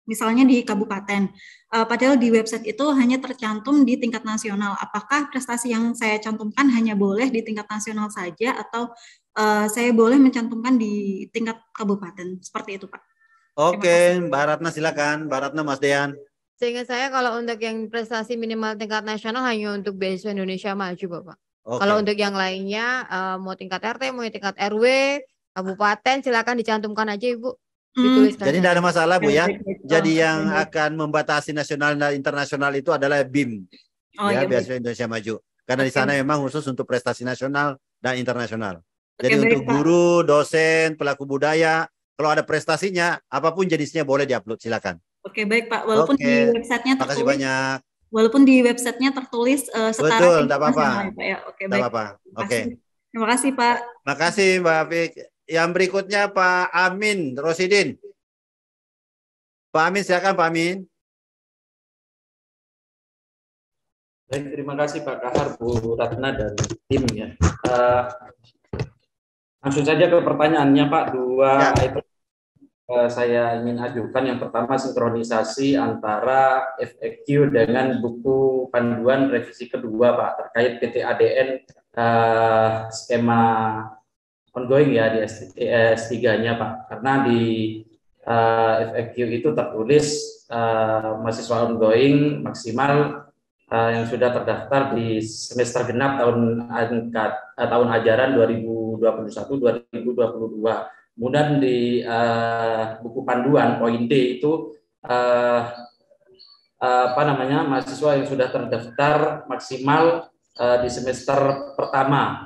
misalnya di kabupaten. Uh, padahal di website itu hanya tercantum di tingkat nasional. Apakah prestasi yang saya cantumkan hanya boleh di tingkat nasional saja atau uh, saya boleh mencantumkan di tingkat kabupaten? Seperti itu, Pak. Oke, Mbak Ratna silakan. Mbak Ratna, Mas Dean. Sehingga saya kalau untuk yang prestasi minimal tingkat nasional hanya untuk beasiswa Indonesia Maju, Bapak. Okay. Kalau untuk yang lainnya eh, mau tingkat RT, mau tingkat RW, kabupaten silakan dicantumkan aja Ibu. Hmm. Jadi tidak ada masalah Bu ya. Jadi yang akan membatasi nasional dan internasional itu adalah BIM. Oh, ya, iya, biasanya Indonesia Maju. Karena okay. di sana memang khusus untuk prestasi nasional dan internasional. Jadi okay, untuk guru, dosen, pelaku budaya, kalau ada prestasinya, apapun jenisnya boleh diupload, silakan. Oke, okay, baik Pak. Walaupun di websitenya tertulis. Makasih banyak. Walaupun di websitenya tertulis uh, setara. Betul, tidak apa-apa. Ya, ya, Oke, baik. apa-apa. Oke. Terima kasih Pak. Terima kasih Mbak Afik. Yang berikutnya Pak Amin Rosidin. Pak Amin, silakan Pak Amin. Baik, terima kasih Pak Kahar, Bu Ratna, dan tim ya. Uh, langsung saja ke pertanyaannya Pak, dua ya. item uh, saya ingin ajukan. Yang pertama, sinkronisasi antara FAQ dengan buku panduan revisi kedua Pak, terkait PTADN uh, eh, skema ongoing ya di S3-nya Pak, karena di uh, eh, FAQ itu tertulis uh, mahasiswa ongoing maksimal uh, yang sudah terdaftar di semester genap tahun angkat uh, tahun ajaran 2021-2022. Kemudian di uh, buku panduan poin D itu uh, apa namanya mahasiswa yang sudah terdaftar maksimal uh, di semester pertama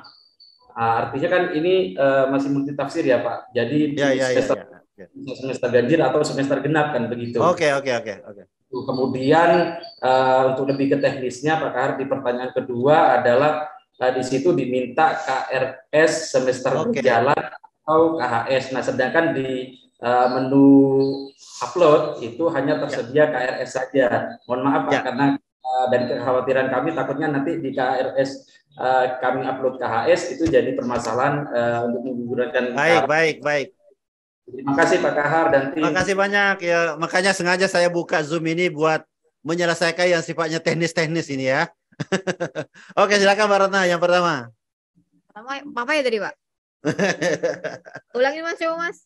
Ah, artinya kan ini uh, masih multi tafsir ya Pak. Jadi ya, semester ya, ya. ya. semester ganjil atau semester genap kan begitu. Oke oke oke okay, oke. Kemudian uh, untuk lebih ke teknisnya Pak Kahar di pertanyaan kedua adalah uh, di situ diminta KRS semester okay. berjalan atau KHS. Nah sedangkan di uh, menu upload itu hanya tersedia ya. KRS saja. Mohon maaf Pak ya. karena uh, dari kekhawatiran kami takutnya nanti di KRS Eh, kami upload KHS itu jadi permasalahan uh, untuk menggunakan baik baik baik terima kasih Pak Kahar dan tim. terima kasih banyak ya makanya sengaja saya buka zoom ini buat menyelesaikan yang sifatnya teknis-teknis ini ya oke silakan Mbak Ratna yang pertama pertama apa ya tadi Pak ulangi mas coba mas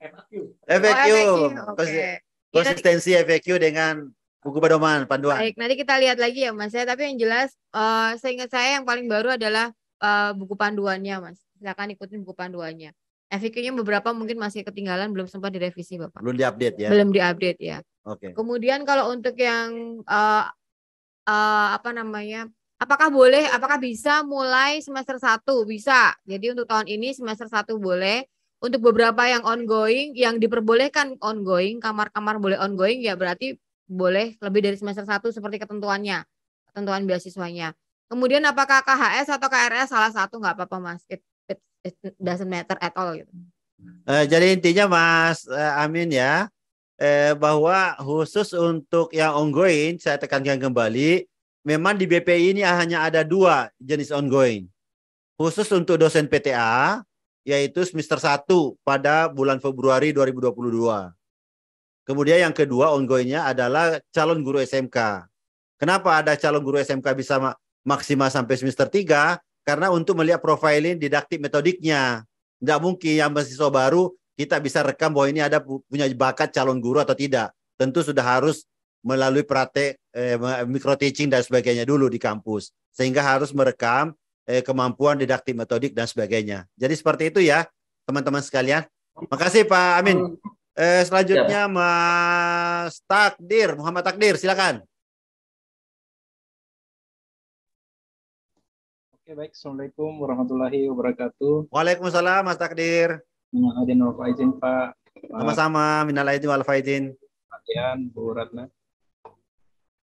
FAQ FAQ, oh, FAQ. Okay. Ya, konsistensi FAQ dengan buku pedoman panduan. Baik, nanti kita lihat lagi ya Mas ya. Tapi yang jelas uh, seingat saya yang paling baru adalah uh, buku panduannya Mas. Silakan ikutin buku panduannya. FAQ-nya beberapa mungkin masih ketinggalan belum sempat direvisi Bapak. Belum diupdate ya. Belum diupdate ya. Oke. Okay. Kemudian kalau untuk yang uh, uh, apa namanya? Apakah boleh apakah bisa mulai semester 1? Bisa. Jadi untuk tahun ini semester 1 boleh untuk beberapa yang ongoing yang diperbolehkan ongoing kamar-kamar boleh ongoing ya berarti boleh lebih dari semester satu seperti ketentuannya, ketentuan beasiswanya. Kemudian apakah KHS atau KRS salah satu nggak apa-apa mas, it, it, it doesn't matter at all gitu. Uh, jadi intinya Mas uh, Amin ya, eh, bahwa khusus untuk yang ongoing, saya tekankan kembali, memang di BPI ini hanya ada dua jenis ongoing. Khusus untuk dosen PTA, yaitu semester 1 pada bulan Februari 2022. Kemudian yang kedua ongoingnya adalah calon guru SMK. Kenapa ada calon guru SMK bisa maksimal sampai semester 3? Karena untuk melihat profiling didaktik metodiknya. Tidak mungkin yang mahasiswa baru kita bisa rekam bahwa ini ada punya bakat calon guru atau tidak. Tentu sudah harus melalui praktek eh, micro teaching dan sebagainya dulu di kampus. Sehingga harus merekam eh, kemampuan didaktik metodik dan sebagainya. Jadi seperti itu ya teman-teman sekalian. Makasih Pak Amin. Eh, selanjutnya ya. Mas Takdir, Muhammad Takdir, silakan. Oke, baik. Assalamualaikum warahmatullahi wabarakatuh. Waalaikumsalam, Mas Takdir. Minal Pak. Sama-sama, minal aidin wal faizin. Bu Ratna.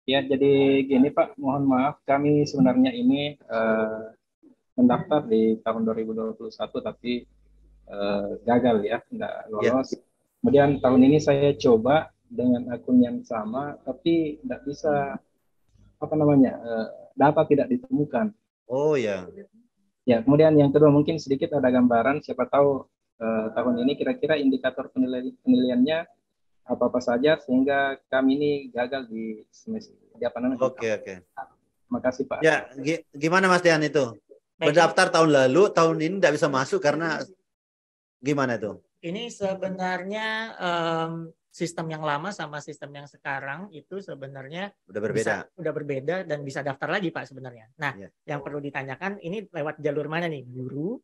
Ya, jadi gini Pak, mohon maaf, kami sebenarnya ini eh, mendaftar di tahun 2021, tapi eh, gagal ya, nggak lolos. Ya Kemudian tahun ini saya coba dengan akun yang sama, tapi tidak bisa apa namanya eh, data tidak ditemukan. Oh ya. Ya, kemudian yang kedua mungkin sedikit ada gambaran siapa tahu eh, tahun ini kira-kira indikator penilai, penilaiannya apa-apa saja sehingga kami ini gagal di semester apa namanya? Oke, okay, oke. Okay. Makasih, Pak. Ya, gimana Mas Dian itu? Berdaftar tahun lalu, tahun ini tidak bisa masuk karena gimana itu? ini sebenarnya um, sistem yang lama sama sistem yang sekarang itu sebenarnya udah berbeda. Bisa, udah berbeda dan bisa daftar lagi Pak sebenarnya. Nah, ya. yang perlu ditanyakan ini lewat jalur mana nih? Guru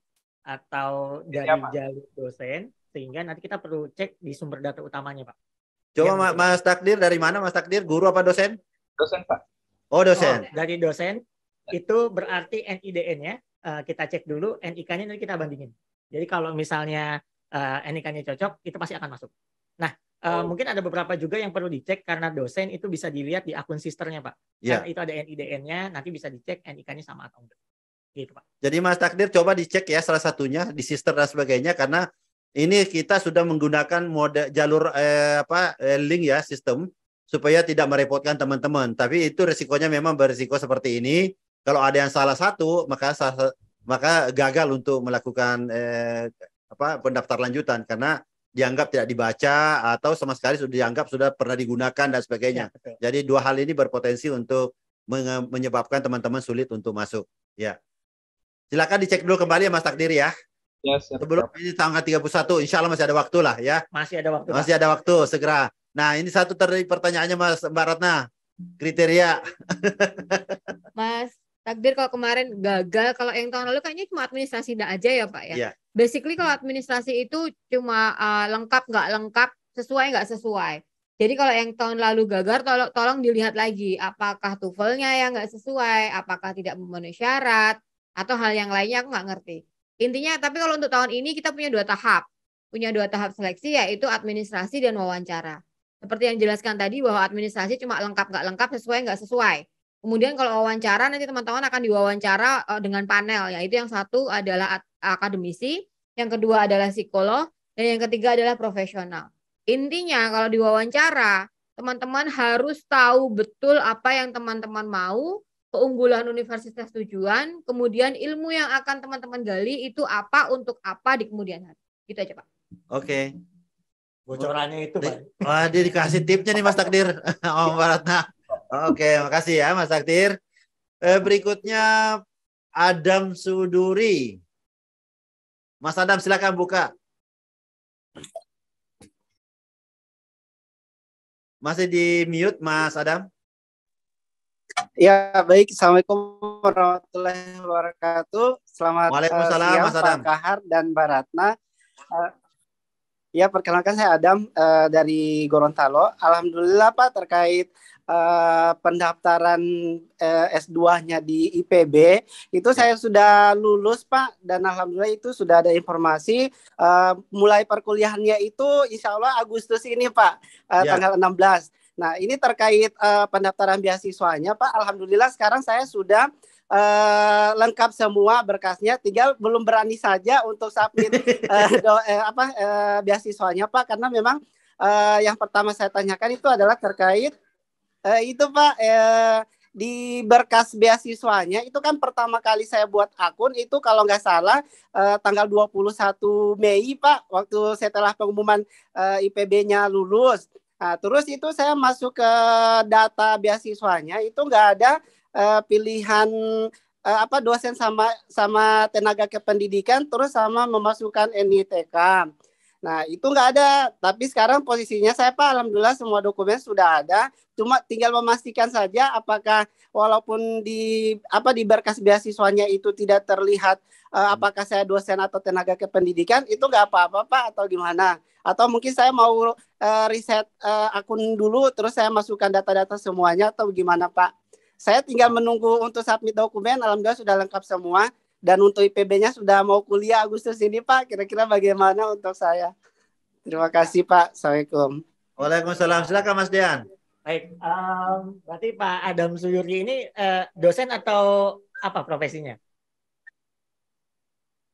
atau iya, dari ya, jalur dosen sehingga nanti kita perlu cek di sumber data utamanya, Pak. Coba ya, Mas Takdir dari mana Mas Takdir? Guru apa dosen? Dosen, Pak. Oh, dosen. Oh, dari dosen itu berarti NIDN ya. Uh, kita cek dulu NIK-nya nanti kita bandingin. Jadi kalau misalnya uh, eh, NIK-nya cocok, itu pasti akan masuk. Nah, uh, oh. mungkin ada beberapa juga yang perlu dicek karena dosen itu bisa dilihat di akun sisternya, Pak. Yeah. itu ada NIDN-nya, nanti bisa dicek NIK-nya sama atau enggak. Gitu, Pak. Jadi Mas Takdir coba dicek ya salah satunya di sister dan sebagainya karena ini kita sudah menggunakan mode jalur eh, apa eh, link ya sistem supaya tidak merepotkan teman-teman. Tapi itu resikonya memang berisiko seperti ini. Kalau ada yang salah satu, maka salah, maka gagal untuk melakukan eh, apa pendaftar lanjutan karena dianggap tidak dibaca atau sama sekali sudah dianggap sudah pernah digunakan dan sebagainya. Ya, Jadi dua hal ini berpotensi untuk menyebabkan teman-teman sulit untuk masuk. Ya. Silakan dicek dulu kembali ya Mas takdir ya. Ya, Sebelum ini tanggal 31, insya Allah masih ada waktu lah ya. Masih ada waktu. Masih ada waktu, segera. Nah ini satu dari pertanyaannya Mas Mbak Ratna. Kriteria. Mas Takdir kalau kemarin gagal, kalau yang tahun lalu kayaknya cuma administrasi aja ya Pak ya. ya basically kalau hmm. administrasi itu cuma uh, lengkap nggak lengkap, sesuai nggak sesuai. Jadi kalau yang tahun lalu gagal, tolong, tolong dilihat lagi apakah tuvelnya yang nggak sesuai, apakah tidak memenuhi syarat, atau hal yang lainnya aku nggak ngerti. Intinya, tapi kalau untuk tahun ini kita punya dua tahap. Punya dua tahap seleksi yaitu administrasi dan wawancara. Seperti yang jelaskan tadi bahwa administrasi cuma lengkap nggak lengkap, sesuai nggak sesuai. Kemudian kalau wawancara nanti teman-teman akan diwawancara eh, dengan panel, yaitu yang satu adalah akademisi, yang kedua adalah psikolog, dan yang ketiga adalah profesional. Intinya kalau diwawancara, teman-teman harus tahu betul apa yang teman-teman mau, keunggulan universitas tujuan, kemudian ilmu yang akan teman-teman gali itu apa untuk apa di kemudian hari. Gitu aja, Pak. Oke. Okay. Bocorannya itu, Pak. Wah, dia dikasih tipsnya nih Mas Takdir. Om Baratna. Oke, makasih ya Mas Takdir. Eh, berikutnya Adam Suduri. Mas Adam silakan buka. Masih di mute Mas Adam? Ya, baik. Assalamualaikum warahmatullahi wabarakatuh. Selamat eh, Waalaikumsalam, siang, Mas Adam. Pak Kahar dan Baratna. Uh, eh, ya, perkenalkan saya Adam uh, dari Gorontalo. Alhamdulillah Pak terkait uh, pendaftaran uh, eh, S2-nya di IPB itu ya. saya sudah lulus Pak dan alhamdulillah itu sudah ada informasi uh, mulai perkuliahannya itu insya Allah Agustus ini Pak uh, ya. tanggal 16. Nah ini terkait uh, pendaftaran beasiswanya Pak alhamdulillah sekarang saya sudah Uh, lengkap semua berkasnya tinggal belum berani saja untuk submit uh, do, apa uh, beasiswanya Pak karena memang uh, yang pertama saya tanyakan itu adalah terkait uh, itu Pak uh, di berkas beasiswanya itu kan pertama kali saya buat akun itu kalau nggak salah eh, tanggal 21 Mei Pak waktu setelah pengumuman eh, IPB-nya lulus. Nah, terus itu saya masuk ke data beasiswanya itu nggak ada eh, pilihan eh, apa dosen sama sama tenaga kependidikan terus sama memasukkan NITK. Nah, itu nggak ada. Tapi sekarang posisinya saya Pak, alhamdulillah semua dokumen sudah ada. Cuma tinggal memastikan saja apakah walaupun di apa di berkas beasiswanya itu tidak terlihat uh, apakah saya dosen atau tenaga kependidikan itu nggak apa-apa Pak atau gimana? Atau mungkin saya mau uh, riset uh, akun dulu terus saya masukkan data-data semuanya atau gimana Pak? Saya tinggal menunggu untuk submit dokumen, alhamdulillah sudah lengkap semua. Dan untuk IPB-nya sudah mau kuliah Agustus ini Pak. Kira-kira bagaimana untuk saya? Terima kasih Pak. Assalamualaikum. Waalaikumsalam. Silakan Mas Dian. Baik. Um, berarti Pak Adam Suyuri ini uh, dosen atau apa profesinya?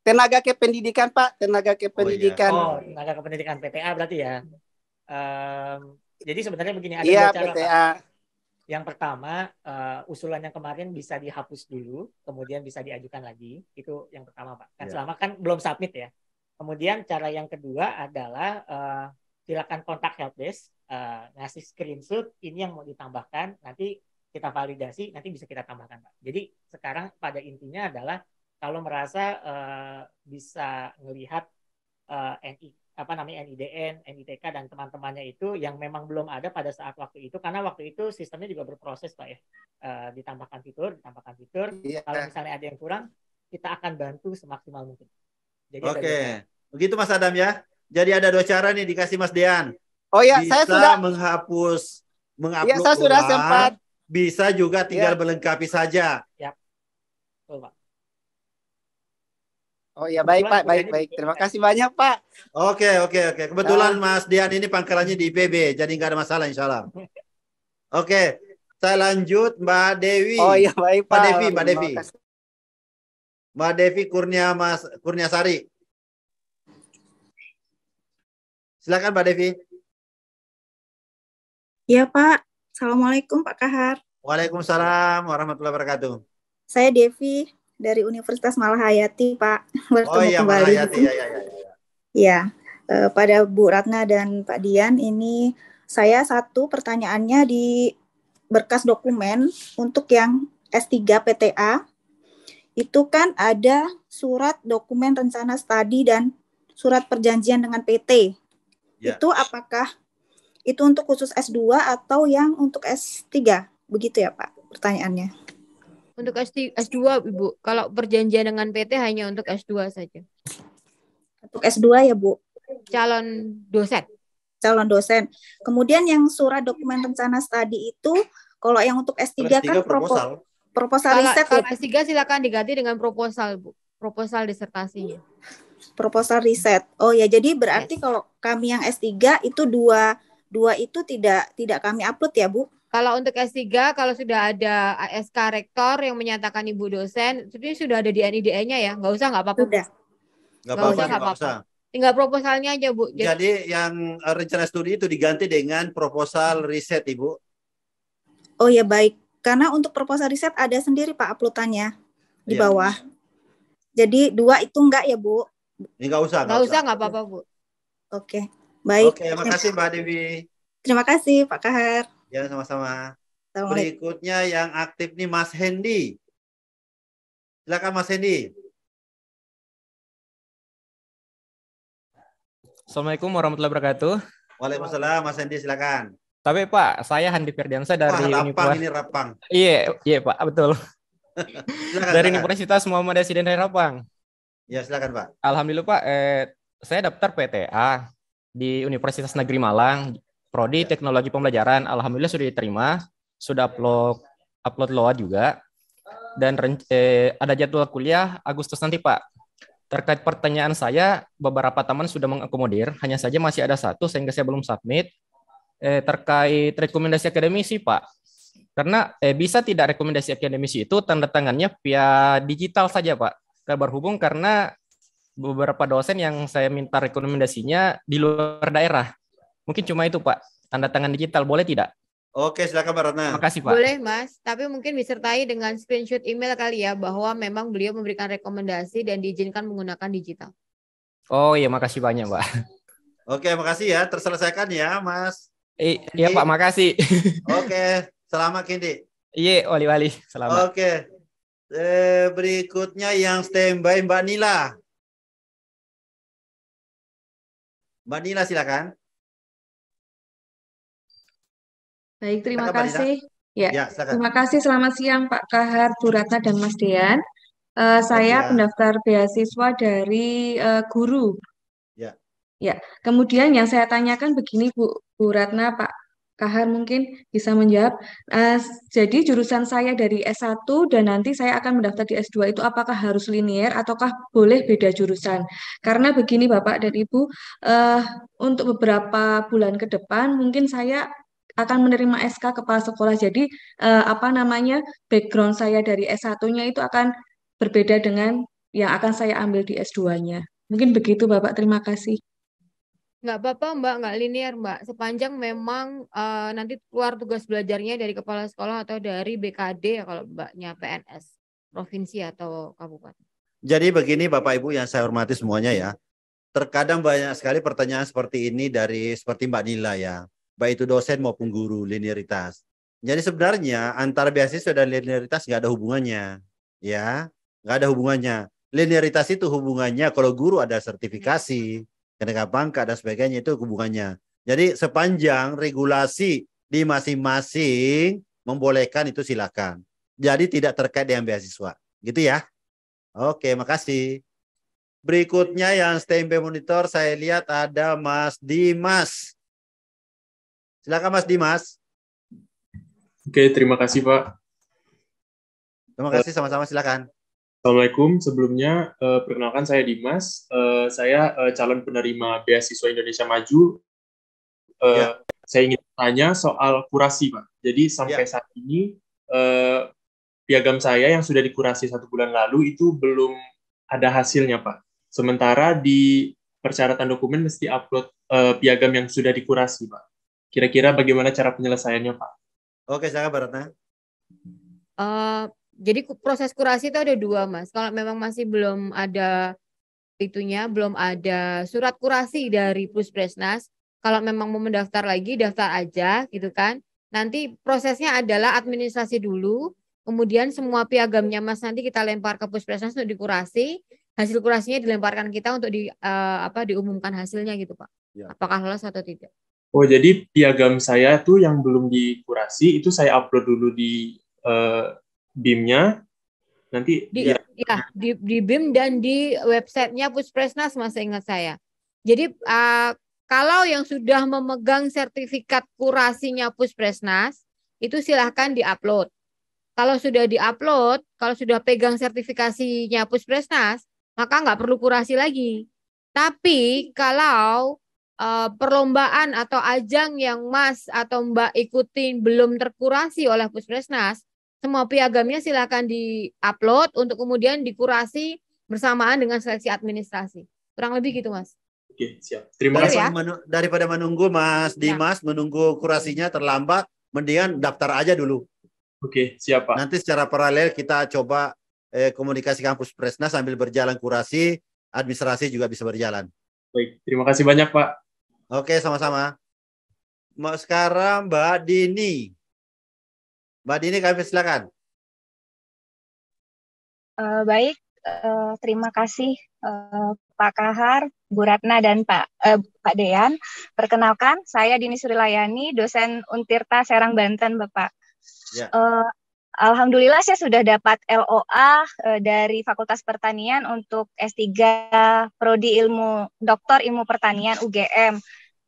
Tenaga kependidikan Pak. Tenaga kependidikan. Oh, iya. oh tenaga kependidikan PTA berarti ya. Um, jadi sebenarnya begini ada iya, dua cara PTA. Pak yang pertama, uh, usulan yang kemarin bisa dihapus dulu, kemudian bisa diajukan lagi. Itu yang pertama, Pak. Kan ya. selama kan belum submit ya. Kemudian cara yang kedua adalah uh, silakan kontak helpdesk, uh, ngasih screenshot ini yang mau ditambahkan, nanti kita validasi, nanti bisa kita tambahkan, Pak. Jadi sekarang pada intinya adalah kalau merasa uh, bisa melihat uh, NI apa namanya NIDN, NITK dan teman-temannya itu yang memang belum ada pada saat waktu itu karena waktu itu sistemnya juga berproses pak ya uh, ditambahkan fitur, ditambahkan fitur. Yeah. Kalau misalnya ada yang kurang, kita akan bantu semaksimal mungkin. Oke, okay. begitu Mas Adam ya. Jadi ada dua cara nih dikasih Mas Dean. Oh ya, saya sudah menghapus, mengupload. Ya, saya sudah sempat. Bisa juga tinggal ya. melengkapi saja. Ya. Betul, Pak. Oh iya baik Pak, baik baik. Terima kasih banyak Pak. Oke oke oke. Kebetulan nah. Mas Dian ini pangkalannya di IPB, jadi nggak ada masalah Insya Allah. Oke, saya lanjut Mbak Dewi. Oh iya baik Pak. Mbak Devi, Mbak Devi. Mbak Devi Kurnia Mas Kurnia Sari. Silakan Mbak Devi. Iya Pak. Assalamualaikum Pak Kahar. Waalaikumsalam warahmatullahi wabarakatuh. Saya Devi dari Universitas Malahayati, Pak. Bertemu oh iya, kembali. Malahayati, ya, ya, ya. Ya, pada Bu Ratna dan Pak Dian, ini saya satu pertanyaannya di berkas dokumen untuk yang S3 PTA, itu kan ada surat dokumen rencana studi dan surat perjanjian dengan PT. Ya. Itu apakah itu untuk khusus S2 atau yang untuk S3? Begitu ya Pak pertanyaannya. Untuk s 2 S2, Ibu. Kalau perjanjian dengan PT hanya untuk S2 saja. Untuk S2 ya, Bu. Calon dosen. Calon dosen. Kemudian yang surat dokumen rencana studi itu kalau yang untuk S3, S3 kan proposal. Proposal kalau, riset. Ya? Kalau S3 silakan diganti dengan proposal, Bu. Proposal disertasinya. Proposal riset. Oh ya, jadi berarti yes. kalau kami yang S3 itu dua dua itu tidak tidak kami upload ya, Bu? Kalau untuk S3, kalau sudah ada SK rektor yang menyatakan ibu dosen, sebenarnya sudah ada di NIDE-nya ya, nggak usah, nggak apa-apa. Sudah. Nggak apa-apa, nggak apa-apa. Tinggal proposalnya aja, Bu. Jadi, Jadi yang eh, rencana studi itu diganti dengan proposal riset, Ibu. Oh ya, baik. Karena untuk proposal riset ada sendiri Pak uploadannya di ya. bawah. Jadi dua itu enggak ya, Bu? Enggak usah, enggak, usah, enggak apa-apa, Bu. Oke. Baik. Oke, kasih Mbak Dewi. Terima kasih Pak Kahar. Ya, sama-sama. Berikutnya yang aktif nih Mas Hendi. Silakan Mas Hendi. Assalamualaikum warahmatullahi wabarakatuh. Waalaikumsalam Mas Hendi, silakan. Tapi Pak, saya Handi Ferdiansa dari Wah, rapang Unipura. ini rapang. Iya, yeah, iya yeah, Pak, betul. silakan, dari silakan. Universitas Muhammadiyah Sidin Rapang. Ya, silakan Pak. Alhamdulillah Pak, eh, saya daftar PTA di Universitas Negeri Malang prodi iya. teknologi pembelajaran alhamdulillah sudah diterima sudah upload upload loa juga dan eh, ada jadwal kuliah Agustus nanti Pak terkait pertanyaan saya beberapa teman sudah mengakomodir hanya saja masih ada satu sehingga saya belum submit eh, terkait rekomendasi akademisi Pak karena eh, bisa tidak rekomendasi akademisi itu tanda tangannya via digital saja Pak berhubung karena beberapa dosen yang saya minta rekomendasinya di luar daerah Mungkin cuma itu Pak, tanda tangan digital boleh tidak? Oke, silakan Mbak Ratna. Makasih Pak. Boleh Mas, tapi mungkin disertai dengan screenshot email kali ya bahwa memang beliau memberikan rekomendasi dan diizinkan menggunakan digital. Oh iya, makasih banyak Pak. Oke, makasih ya, terselesaikan ya Mas. Eh, iya Pak, makasih. Oke, selamat Kindi. Iya, wali-wali, selamat. Oke. Eh, berikutnya yang standby Mbak Nila. Mbak Nila silakan. Baik, terima Silakan, kasih. Ya. ya terima kasih. Selamat siang Pak Kahar, Bu Ratna dan Mas Dian. Uh, saya ya. pendaftar beasiswa dari uh, guru. Ya. Ya. Kemudian yang saya tanyakan begini Bu, Bu Ratna, Pak Kahar mungkin bisa menjawab. Uh, jadi jurusan saya dari S1 dan nanti saya akan mendaftar di S2 itu apakah harus linier ataukah boleh beda jurusan? Karena begini Bapak dan Ibu, uh, untuk beberapa bulan ke depan mungkin saya akan menerima SK kepala sekolah. Jadi eh, apa namanya background saya dari S1-nya itu akan berbeda dengan yang akan saya ambil di S2-nya. Mungkin begitu Bapak, terima kasih. Nggak apa-apa Mbak, nggak linear Mbak. Sepanjang memang uh, nanti keluar tugas belajarnya dari kepala sekolah atau dari BKD ya kalau Mbaknya PNS, provinsi atau kabupaten. Jadi begini Bapak Ibu yang saya hormati semuanya ya. Terkadang banyak sekali pertanyaan seperti ini dari seperti Mbak Nila ya baik itu dosen maupun guru linearitas. Jadi sebenarnya antara beasiswa dan linearitas nggak ada hubungannya, ya, nggak ada hubungannya. Linearitas itu hubungannya kalau guru ada sertifikasi, kenaikan pangkat dan sebagainya itu hubungannya. Jadi sepanjang regulasi di masing-masing membolehkan itu silakan. Jadi tidak terkait dengan beasiswa, gitu ya. Oke, makasih. Berikutnya yang STMP Monitor saya lihat ada Mas Dimas. Silakan Mas Dimas. Oke, terima kasih Pak. Terima kasih eh, sama-sama, silakan. Assalamualaikum. Sebelumnya eh, perkenalkan saya Dimas. Eh, saya calon penerima beasiswa Indonesia Maju. ya. Saya ingin tanya soal kurasi, Pak. Jadi sampai ya. saat ini piagam saya yang sudah dikurasi satu bulan lalu itu belum ada hasilnya, Pak. Sementara di persyaratan dokumen mesti upload piagam yang sudah dikurasi, Pak. Kira-kira bagaimana cara penyelesaiannya, Pak? Oke, saya Baratna. Uh, eh, jadi proses kurasi itu ada dua, Mas. Kalau memang masih belum ada itunya, belum ada surat kurasi dari Puspresnas, kalau memang mau mendaftar lagi, daftar aja gitu kan. Nanti prosesnya adalah administrasi dulu, kemudian semua piagamnya Mas nanti kita lempar ke Puspresnas untuk dikurasi, hasil kurasinya dilemparkan kita untuk di uh, apa diumumkan hasilnya gitu, Pak. Ya. Apakah lolos atau tidak? Oh, jadi piagam saya tuh yang belum dikurasi itu saya upload dulu di uh, BIM-nya. Nanti di, ya. ya di di BIM dan di websitenya Puspresnas masih ingat saya. Jadi uh, kalau yang sudah memegang sertifikat kurasinya Puspresnas itu silahkan diupload. Kalau sudah diupload, kalau sudah pegang sertifikasinya Puspresnas, maka nggak perlu kurasi lagi. Tapi kalau uh, perlombaan atau ajang yang Mas atau Mbak ikutin belum terkurasi oleh Puskesmas, semua piagamnya silakan diupload untuk kemudian dikurasi bersamaan dengan seleksi administrasi. Kurang lebih gitu, Mas. Oke, siap. Terima kasih. Ya? Menu, daripada menunggu Mas iya. Dimas ya. menunggu kurasinya terlambat, mendingan daftar aja dulu. Oke, siap, Pak. Nanti secara paralel kita coba eh, komunikasi kampus Presna sambil berjalan kurasi, administrasi juga bisa berjalan. Baik, terima kasih banyak, Pak. Oke, sama-sama. Sekarang Mbak Dini. Mbak Dini kami silakan. Uh, baik, uh, terima kasih uh, Pak Kahar, Bu Ratna dan Pak uh, Pak Dean. Perkenalkan, saya Dini Surilayani, dosen Untirta Serang Banten, Bapak. Yeah. Ya. Uh, Alhamdulillah saya sudah dapat LOA uh, dari Fakultas Pertanian untuk S3 Prodi Ilmu Doktor Ilmu Pertanian UGM.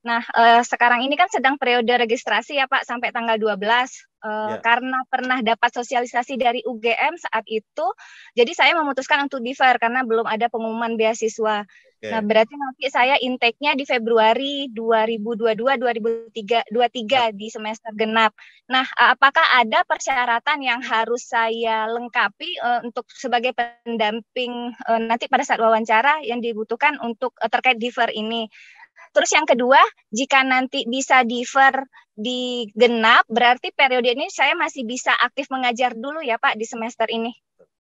Nah, eh, sekarang ini kan sedang periode registrasi ya Pak sampai tanggal 12. Eh, yeah. Karena pernah dapat sosialisasi dari UGM saat itu, jadi saya memutuskan untuk defer karena belum ada pengumuman beasiswa. Okay. Nah, berarti nanti saya intake-nya di Februari 2022 2023 23 di semester genap. Nah, apakah ada persyaratan yang harus saya lengkapi eh, untuk sebagai pendamping eh, nanti pada saat wawancara yang dibutuhkan untuk uh, terkait defer ini? Terus yang kedua, jika nanti bisa diver di genap, berarti periode ini saya masih bisa aktif mengajar dulu ya Pak di semester ini.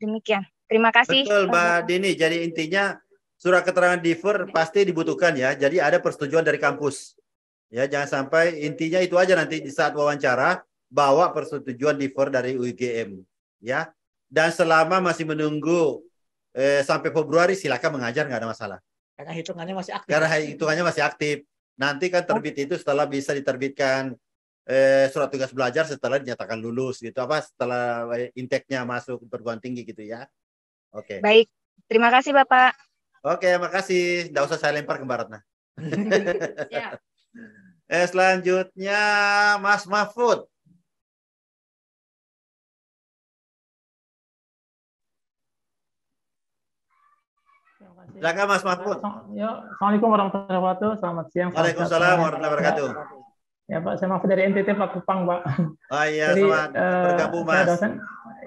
Demikian. Terima kasih. Betul Mbak Dini. Jadi intinya surat keterangan diver pasti dibutuhkan ya. Jadi ada persetujuan dari kampus. Ya, jangan sampai intinya itu aja nanti di saat wawancara bawa persetujuan diver dari UGM ya. Dan selama masih menunggu eh, sampai Februari silakan mengajar nggak ada masalah. Karena hitungannya masih aktif. Karena hitungannya masih aktif. Nanti kan terbit oh. itu setelah bisa diterbitkan eh, surat tugas belajar setelah dinyatakan lulus gitu apa setelah eh, inteknya masuk perguruan tinggi gitu ya. Oke. Okay. Baik. Terima kasih Bapak. Oke, okay, makasih. Tidak usah saya lempar ke Baratna. ya. eh, selanjutnya Mas Mahfud. Silakan Mas Mahfud. Ya, Assalamualaikum warahmatullahi wabarakatuh. Selamat siang. Waalaikumsalam warahmatullahi wabarakatuh. Ya Pak, saya Mahfud dari NTT Pak Kupang Pak. Oh iya, jadi, selamat uh, bergabung Mas. Saya dosen,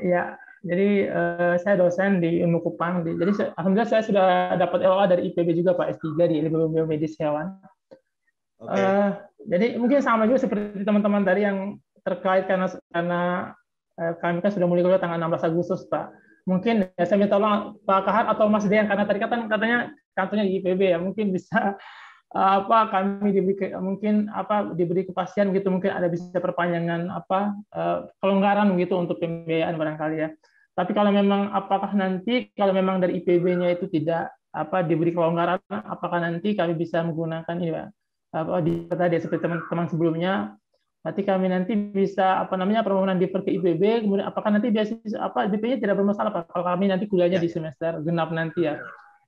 ya, jadi uh, saya dosen di Ilmu Kupang. Jadi alhamdulillah saya sudah dapat LOA dari IPB juga Pak S3 di Ilmu Biomedis Hewan. Okay. Uh, eh, jadi mungkin sama juga seperti teman-teman tadi yang terkait karena karena uh, kami kan sudah mulai kuliah tanggal 16 Agustus Pak mungkin ya saya minta tolong Pak Kahar atau Mas Dian karena tadi katanya, katanya kantornya di IPB ya mungkin bisa apa kami diberi mungkin apa diberi kepastian gitu mungkin ada bisa perpanjangan apa kelonggaran eh, gitu untuk pembiayaan barangkali ya. Tapi kalau memang apakah nanti kalau memang dari IPB-nya itu tidak apa diberi kelonggaran apakah nanti kami bisa menggunakan ini Pak apa di tadi seperti teman-teman sebelumnya nanti kami nanti bisa apa namanya permohonan DP ke IPB, kemudian apakah nanti biasanya apa DP-nya tidak bermasalah Pak kalau kami nanti kuliahnya di ya. semester genap nanti ya.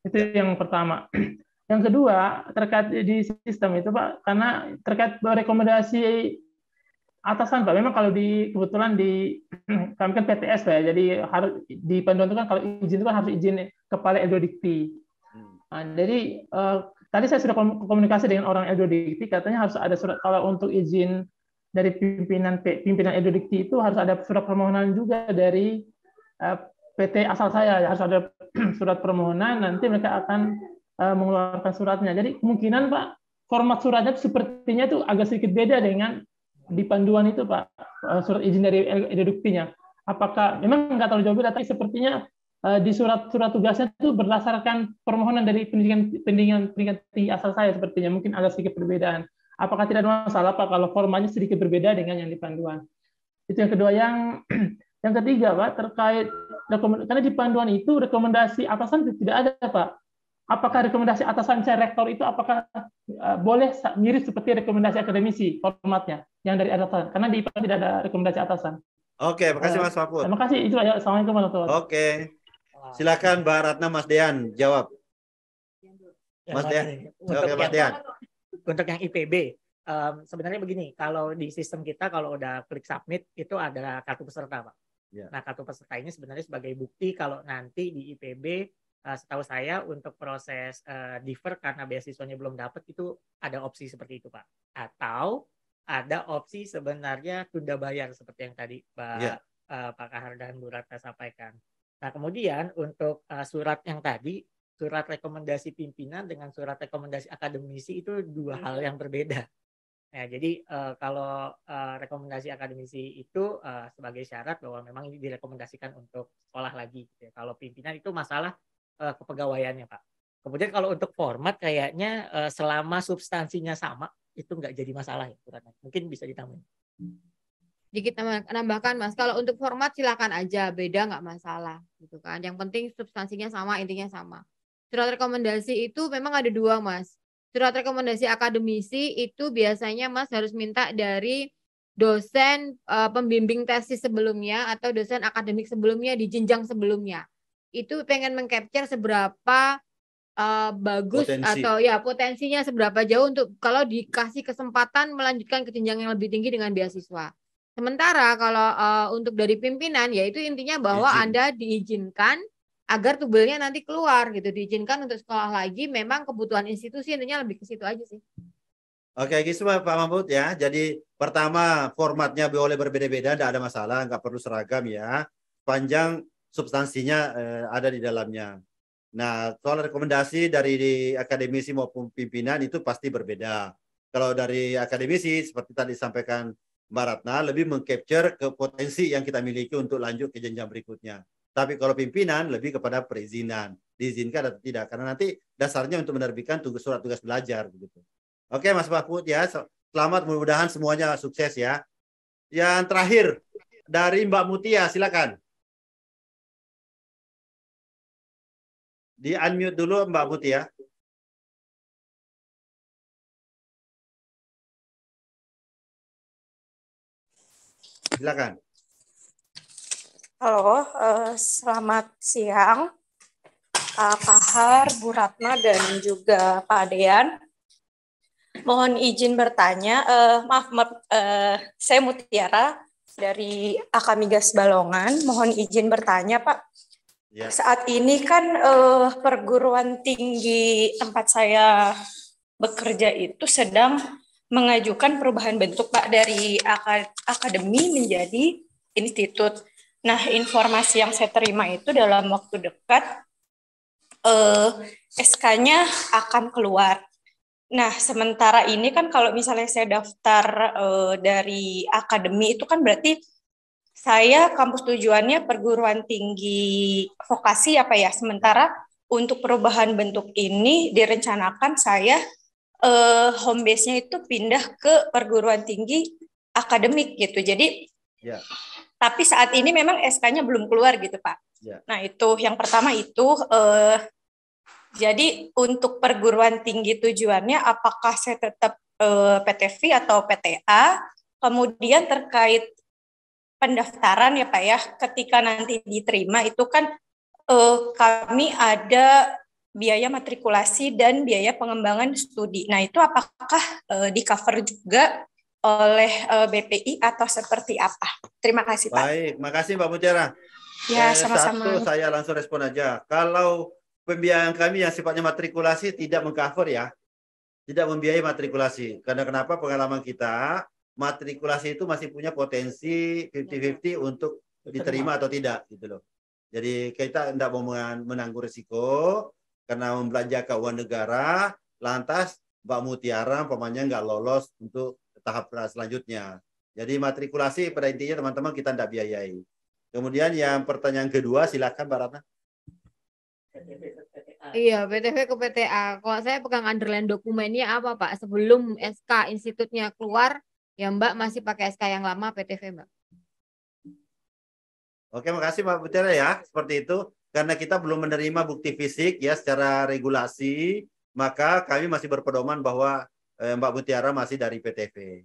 ya. Itu yang pertama. Yang kedua, terkait di sistem itu Pak, karena terkait rekomendasi atasan Pak. Memang kalau di kebetulan di kami kan PTS Pak ya. Jadi harus di itu kan kalau izin itu kan harus izin kepala Edo Dikti. Hmm. Nah, jadi eh, tadi saya sudah komunikasi dengan orang Edo Dikti katanya harus ada surat kalau untuk izin dari pimpinan pimpinan itu harus ada surat permohonan juga dari eh, PT asal saya ya, harus ada surat permohonan nanti mereka akan eh, mengeluarkan suratnya jadi kemungkinan pak format suratnya sepertinya itu agak sedikit beda dengan di panduan itu pak eh, surat izin dari eduktinya. apakah memang nggak terlalu jauh tapi sepertinya di surat-surat tugasnya itu berdasarkan permohonan dari pendidikan pendidikan pendidikan asal saya sepertinya mungkin agak sedikit perbedaan Apakah tidak ada masalah Pak kalau formanya sedikit berbeda dengan yang di panduan? Itu yang kedua. Yang yang ketiga Pak terkait karena di panduan itu rekomendasi atasan tidak ada Pak. Apakah rekomendasi atasan saya rektor itu apakah e, boleh mirip seperti rekomendasi akademisi formatnya yang dari atasan? Karena di IPA tidak ada rekomendasi atasan. Oke, makasih e, Mas Fakut. Terima kasih. Itu ya. Assalamualaikum warahmatullahi wabarakatuh. Oke. Silakan Mbak Ratna Mas Dean jawab. Ya, Mas Dean. Oke, ya, Mas Dean untuk yang IPB um, sebenarnya begini kalau di sistem kita kalau udah klik submit itu ada kartu peserta pak yeah. nah kartu peserta ini sebenarnya sebagai bukti kalau nanti di IPB uh, eh, setahu saya untuk proses uh, defer karena beasiswanya belum dapat itu ada opsi seperti itu pak atau ada opsi sebenarnya tunda bayar seperti yang tadi pak yeah. Ya. uh, Pak Kahar dan Bu Ratna sampaikan. Nah kemudian untuk uh, surat yang tadi surat rekomendasi pimpinan dengan surat rekomendasi akademisi itu dua hmm. hal yang berbeda. Ya, jadi uh, kalau uh, rekomendasi akademisi itu uh, sebagai syarat bahwa memang ini direkomendasikan untuk sekolah lagi. Gitu ya. Kalau pimpinan itu masalah uh, kepegawaiannya, Pak. Kemudian kalau untuk format kayaknya uh, selama substansinya sama itu nggak jadi masalah ya suratnya. Mungkin bisa ditambahin. kita menambahkan Mas, kalau untuk format silakan aja, beda nggak masalah gitu kan. Yang penting substansinya sama, intinya sama. Surat rekomendasi itu memang ada dua, Mas. Surat rekomendasi akademisi itu biasanya Mas harus minta dari dosen uh, pembimbing tesis sebelumnya atau dosen akademik sebelumnya di jenjang sebelumnya. Itu pengen mengcapture seberapa uh, bagus Potensi. atau ya potensinya seberapa jauh untuk kalau dikasih kesempatan melanjutkan ke jenjang yang lebih tinggi dengan beasiswa. Sementara kalau uh, untuk dari pimpinan yaitu intinya bahwa Izin. Anda diizinkan agar tubuhnya nanti keluar gitu diizinkan untuk sekolah lagi memang kebutuhan institusi intinya lebih ke situ aja sih Oke, gitu Pak Mahmud ya. Jadi pertama formatnya boleh berbeda-beda, tidak ada masalah, nggak perlu seragam ya. Panjang substansinya eh, ada di dalamnya. Nah, soal rekomendasi dari di akademisi maupun pimpinan itu pasti berbeda. Kalau dari akademisi seperti tadi disampaikan Mbak Ratna lebih mengcapture ke potensi yang kita miliki untuk lanjut ke jenjang berikutnya. Tapi kalau pimpinan lebih kepada perizinan, diizinkan atau tidak. Karena nanti dasarnya untuk menerbitkan tugas surat tugas belajar begitu. Oke, Mas Mahfud ya, selamat mudah-mudahan semuanya sukses ya. Yang terakhir dari Mbak Mutia, silakan. Di unmute dulu Mbak Mutia. Silakan. Halo, uh, selamat siang uh, Pak Har, Bu Ratna, dan juga Pak Dean. Mohon izin bertanya, uh, maaf, uh, saya Mutiara dari Akamigas Balongan. Mohon izin bertanya, Pak. Ya. Saat ini kan uh, perguruan tinggi tempat saya bekerja itu sedang mengajukan perubahan bentuk Pak dari akademi menjadi institut Nah, informasi yang saya terima itu dalam waktu dekat eh, SK-nya akan keluar. Nah, sementara ini kan kalau misalnya saya daftar eh, dari akademi itu kan berarti saya kampus tujuannya perguruan tinggi vokasi apa ya. Sementara untuk perubahan bentuk ini direncanakan saya eh, home base-nya itu pindah ke perguruan tinggi akademik gitu. Jadi ya tapi saat ini memang SK-nya belum keluar gitu Pak. Ya. Nah itu yang pertama itu eh, jadi untuk perguruan tinggi tujuannya apakah saya tetap eh, PTV atau PTA? Kemudian terkait pendaftaran ya Pak ya, ketika nanti diterima itu kan eh, kami ada biaya matrikulasi dan biaya pengembangan studi. Nah itu apakah eh, di cover juga oleh uh, eh, BPI atau seperti apa? Terima kasih Pak. Baik, makasih Mbak Mutiara. Ya, eh, sama-sama. Eh, saya langsung respon aja. Kalau pembiayaan kami yang sifatnya matrikulasi tidak mengcover ya. Tidak membiayai matrikulasi. Karena kenapa pengalaman kita, matrikulasi itu masih punya potensi 50-50 ya. untuk diterima atau tidak gitu loh. Jadi kita tidak mau menanggung risiko karena membelanjakan keuangan negara, lantas Mbak Mutiara pamannya nggak lolos untuk tahap selanjutnya. Jadi matrikulasi pada intinya teman-teman kita tidak biayai. Kemudian yang pertanyaan kedua silakan Mbak Ratna. Iya, PTV ke PTA. Kalau saya pegang underline dokumennya apa Pak? Sebelum SK institutnya keluar, ya Mbak masih pakai SK yang lama PTV Mbak. Oke, makasih Mbak Butera ya. Seperti itu. Karena kita belum menerima bukti fisik ya secara regulasi, maka kami masih berpedoman bahwa Eh, Mbak Mutiara masih dari PTV.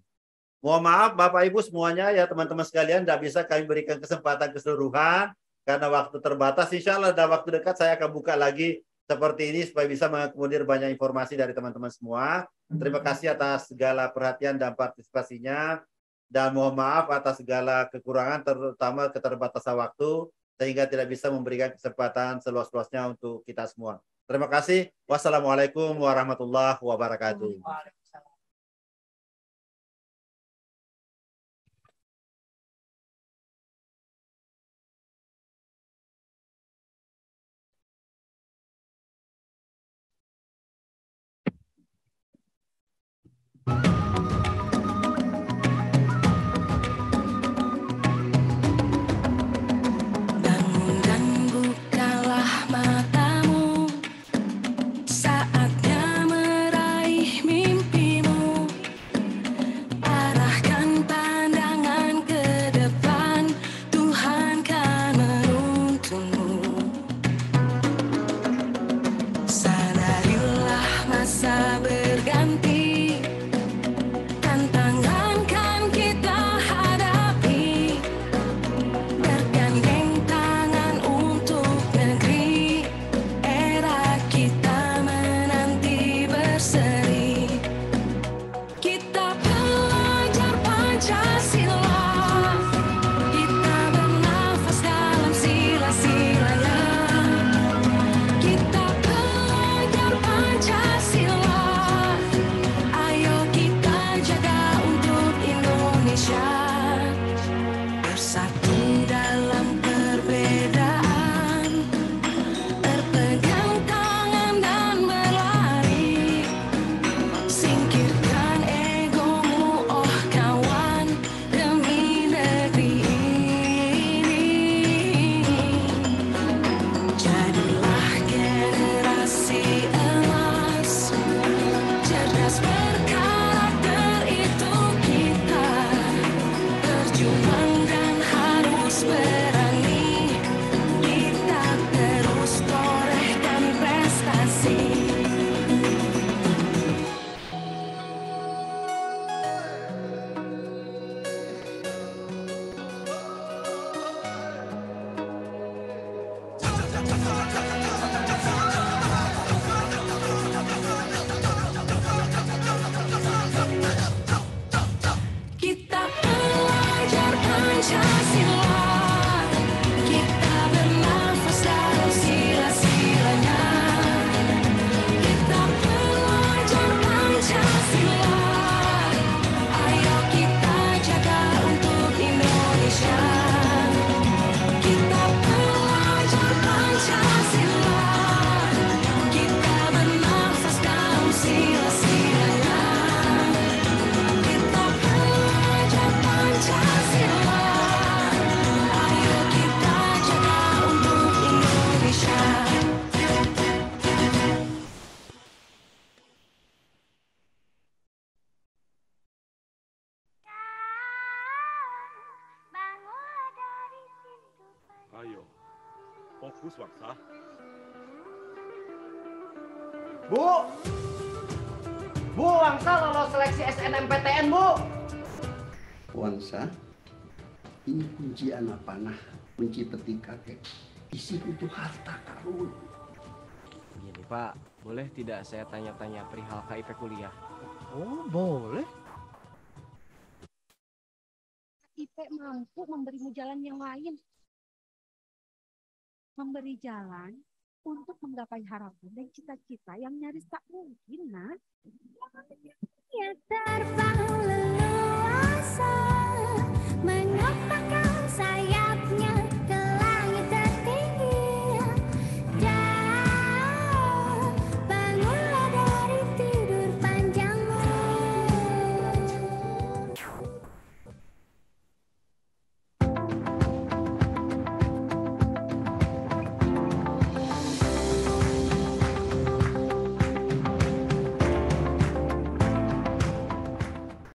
Mohon maaf Bapak Ibu semuanya ya teman-teman sekalian tidak bisa kami berikan kesempatan keseluruhan karena waktu terbatas. Insya Allah dalam waktu dekat saya akan buka lagi seperti ini supaya bisa mengakomodir banyak informasi dari teman-teman semua. Terima hmm. kasih atas segala perhatian dan partisipasinya dan mohon maaf atas segala kekurangan terutama keterbatasan waktu sehingga tidak bisa memberikan kesempatan seluas-luasnya untuk kita semua. Terima kasih. Wassalamualaikum warahmatullahi wabarakatuh. na panah kunci peti kakek ya. isi itu harta karun gini pak boleh tidak saya tanya-tanya perihal KIP kuliah oh boleh KIP mampu memberimu jalan yang lain memberi jalan untuk menggapai harapan dan cita-cita yang nyaris tak mungkin, nah. Ya terbang leluasa, mengapa sayang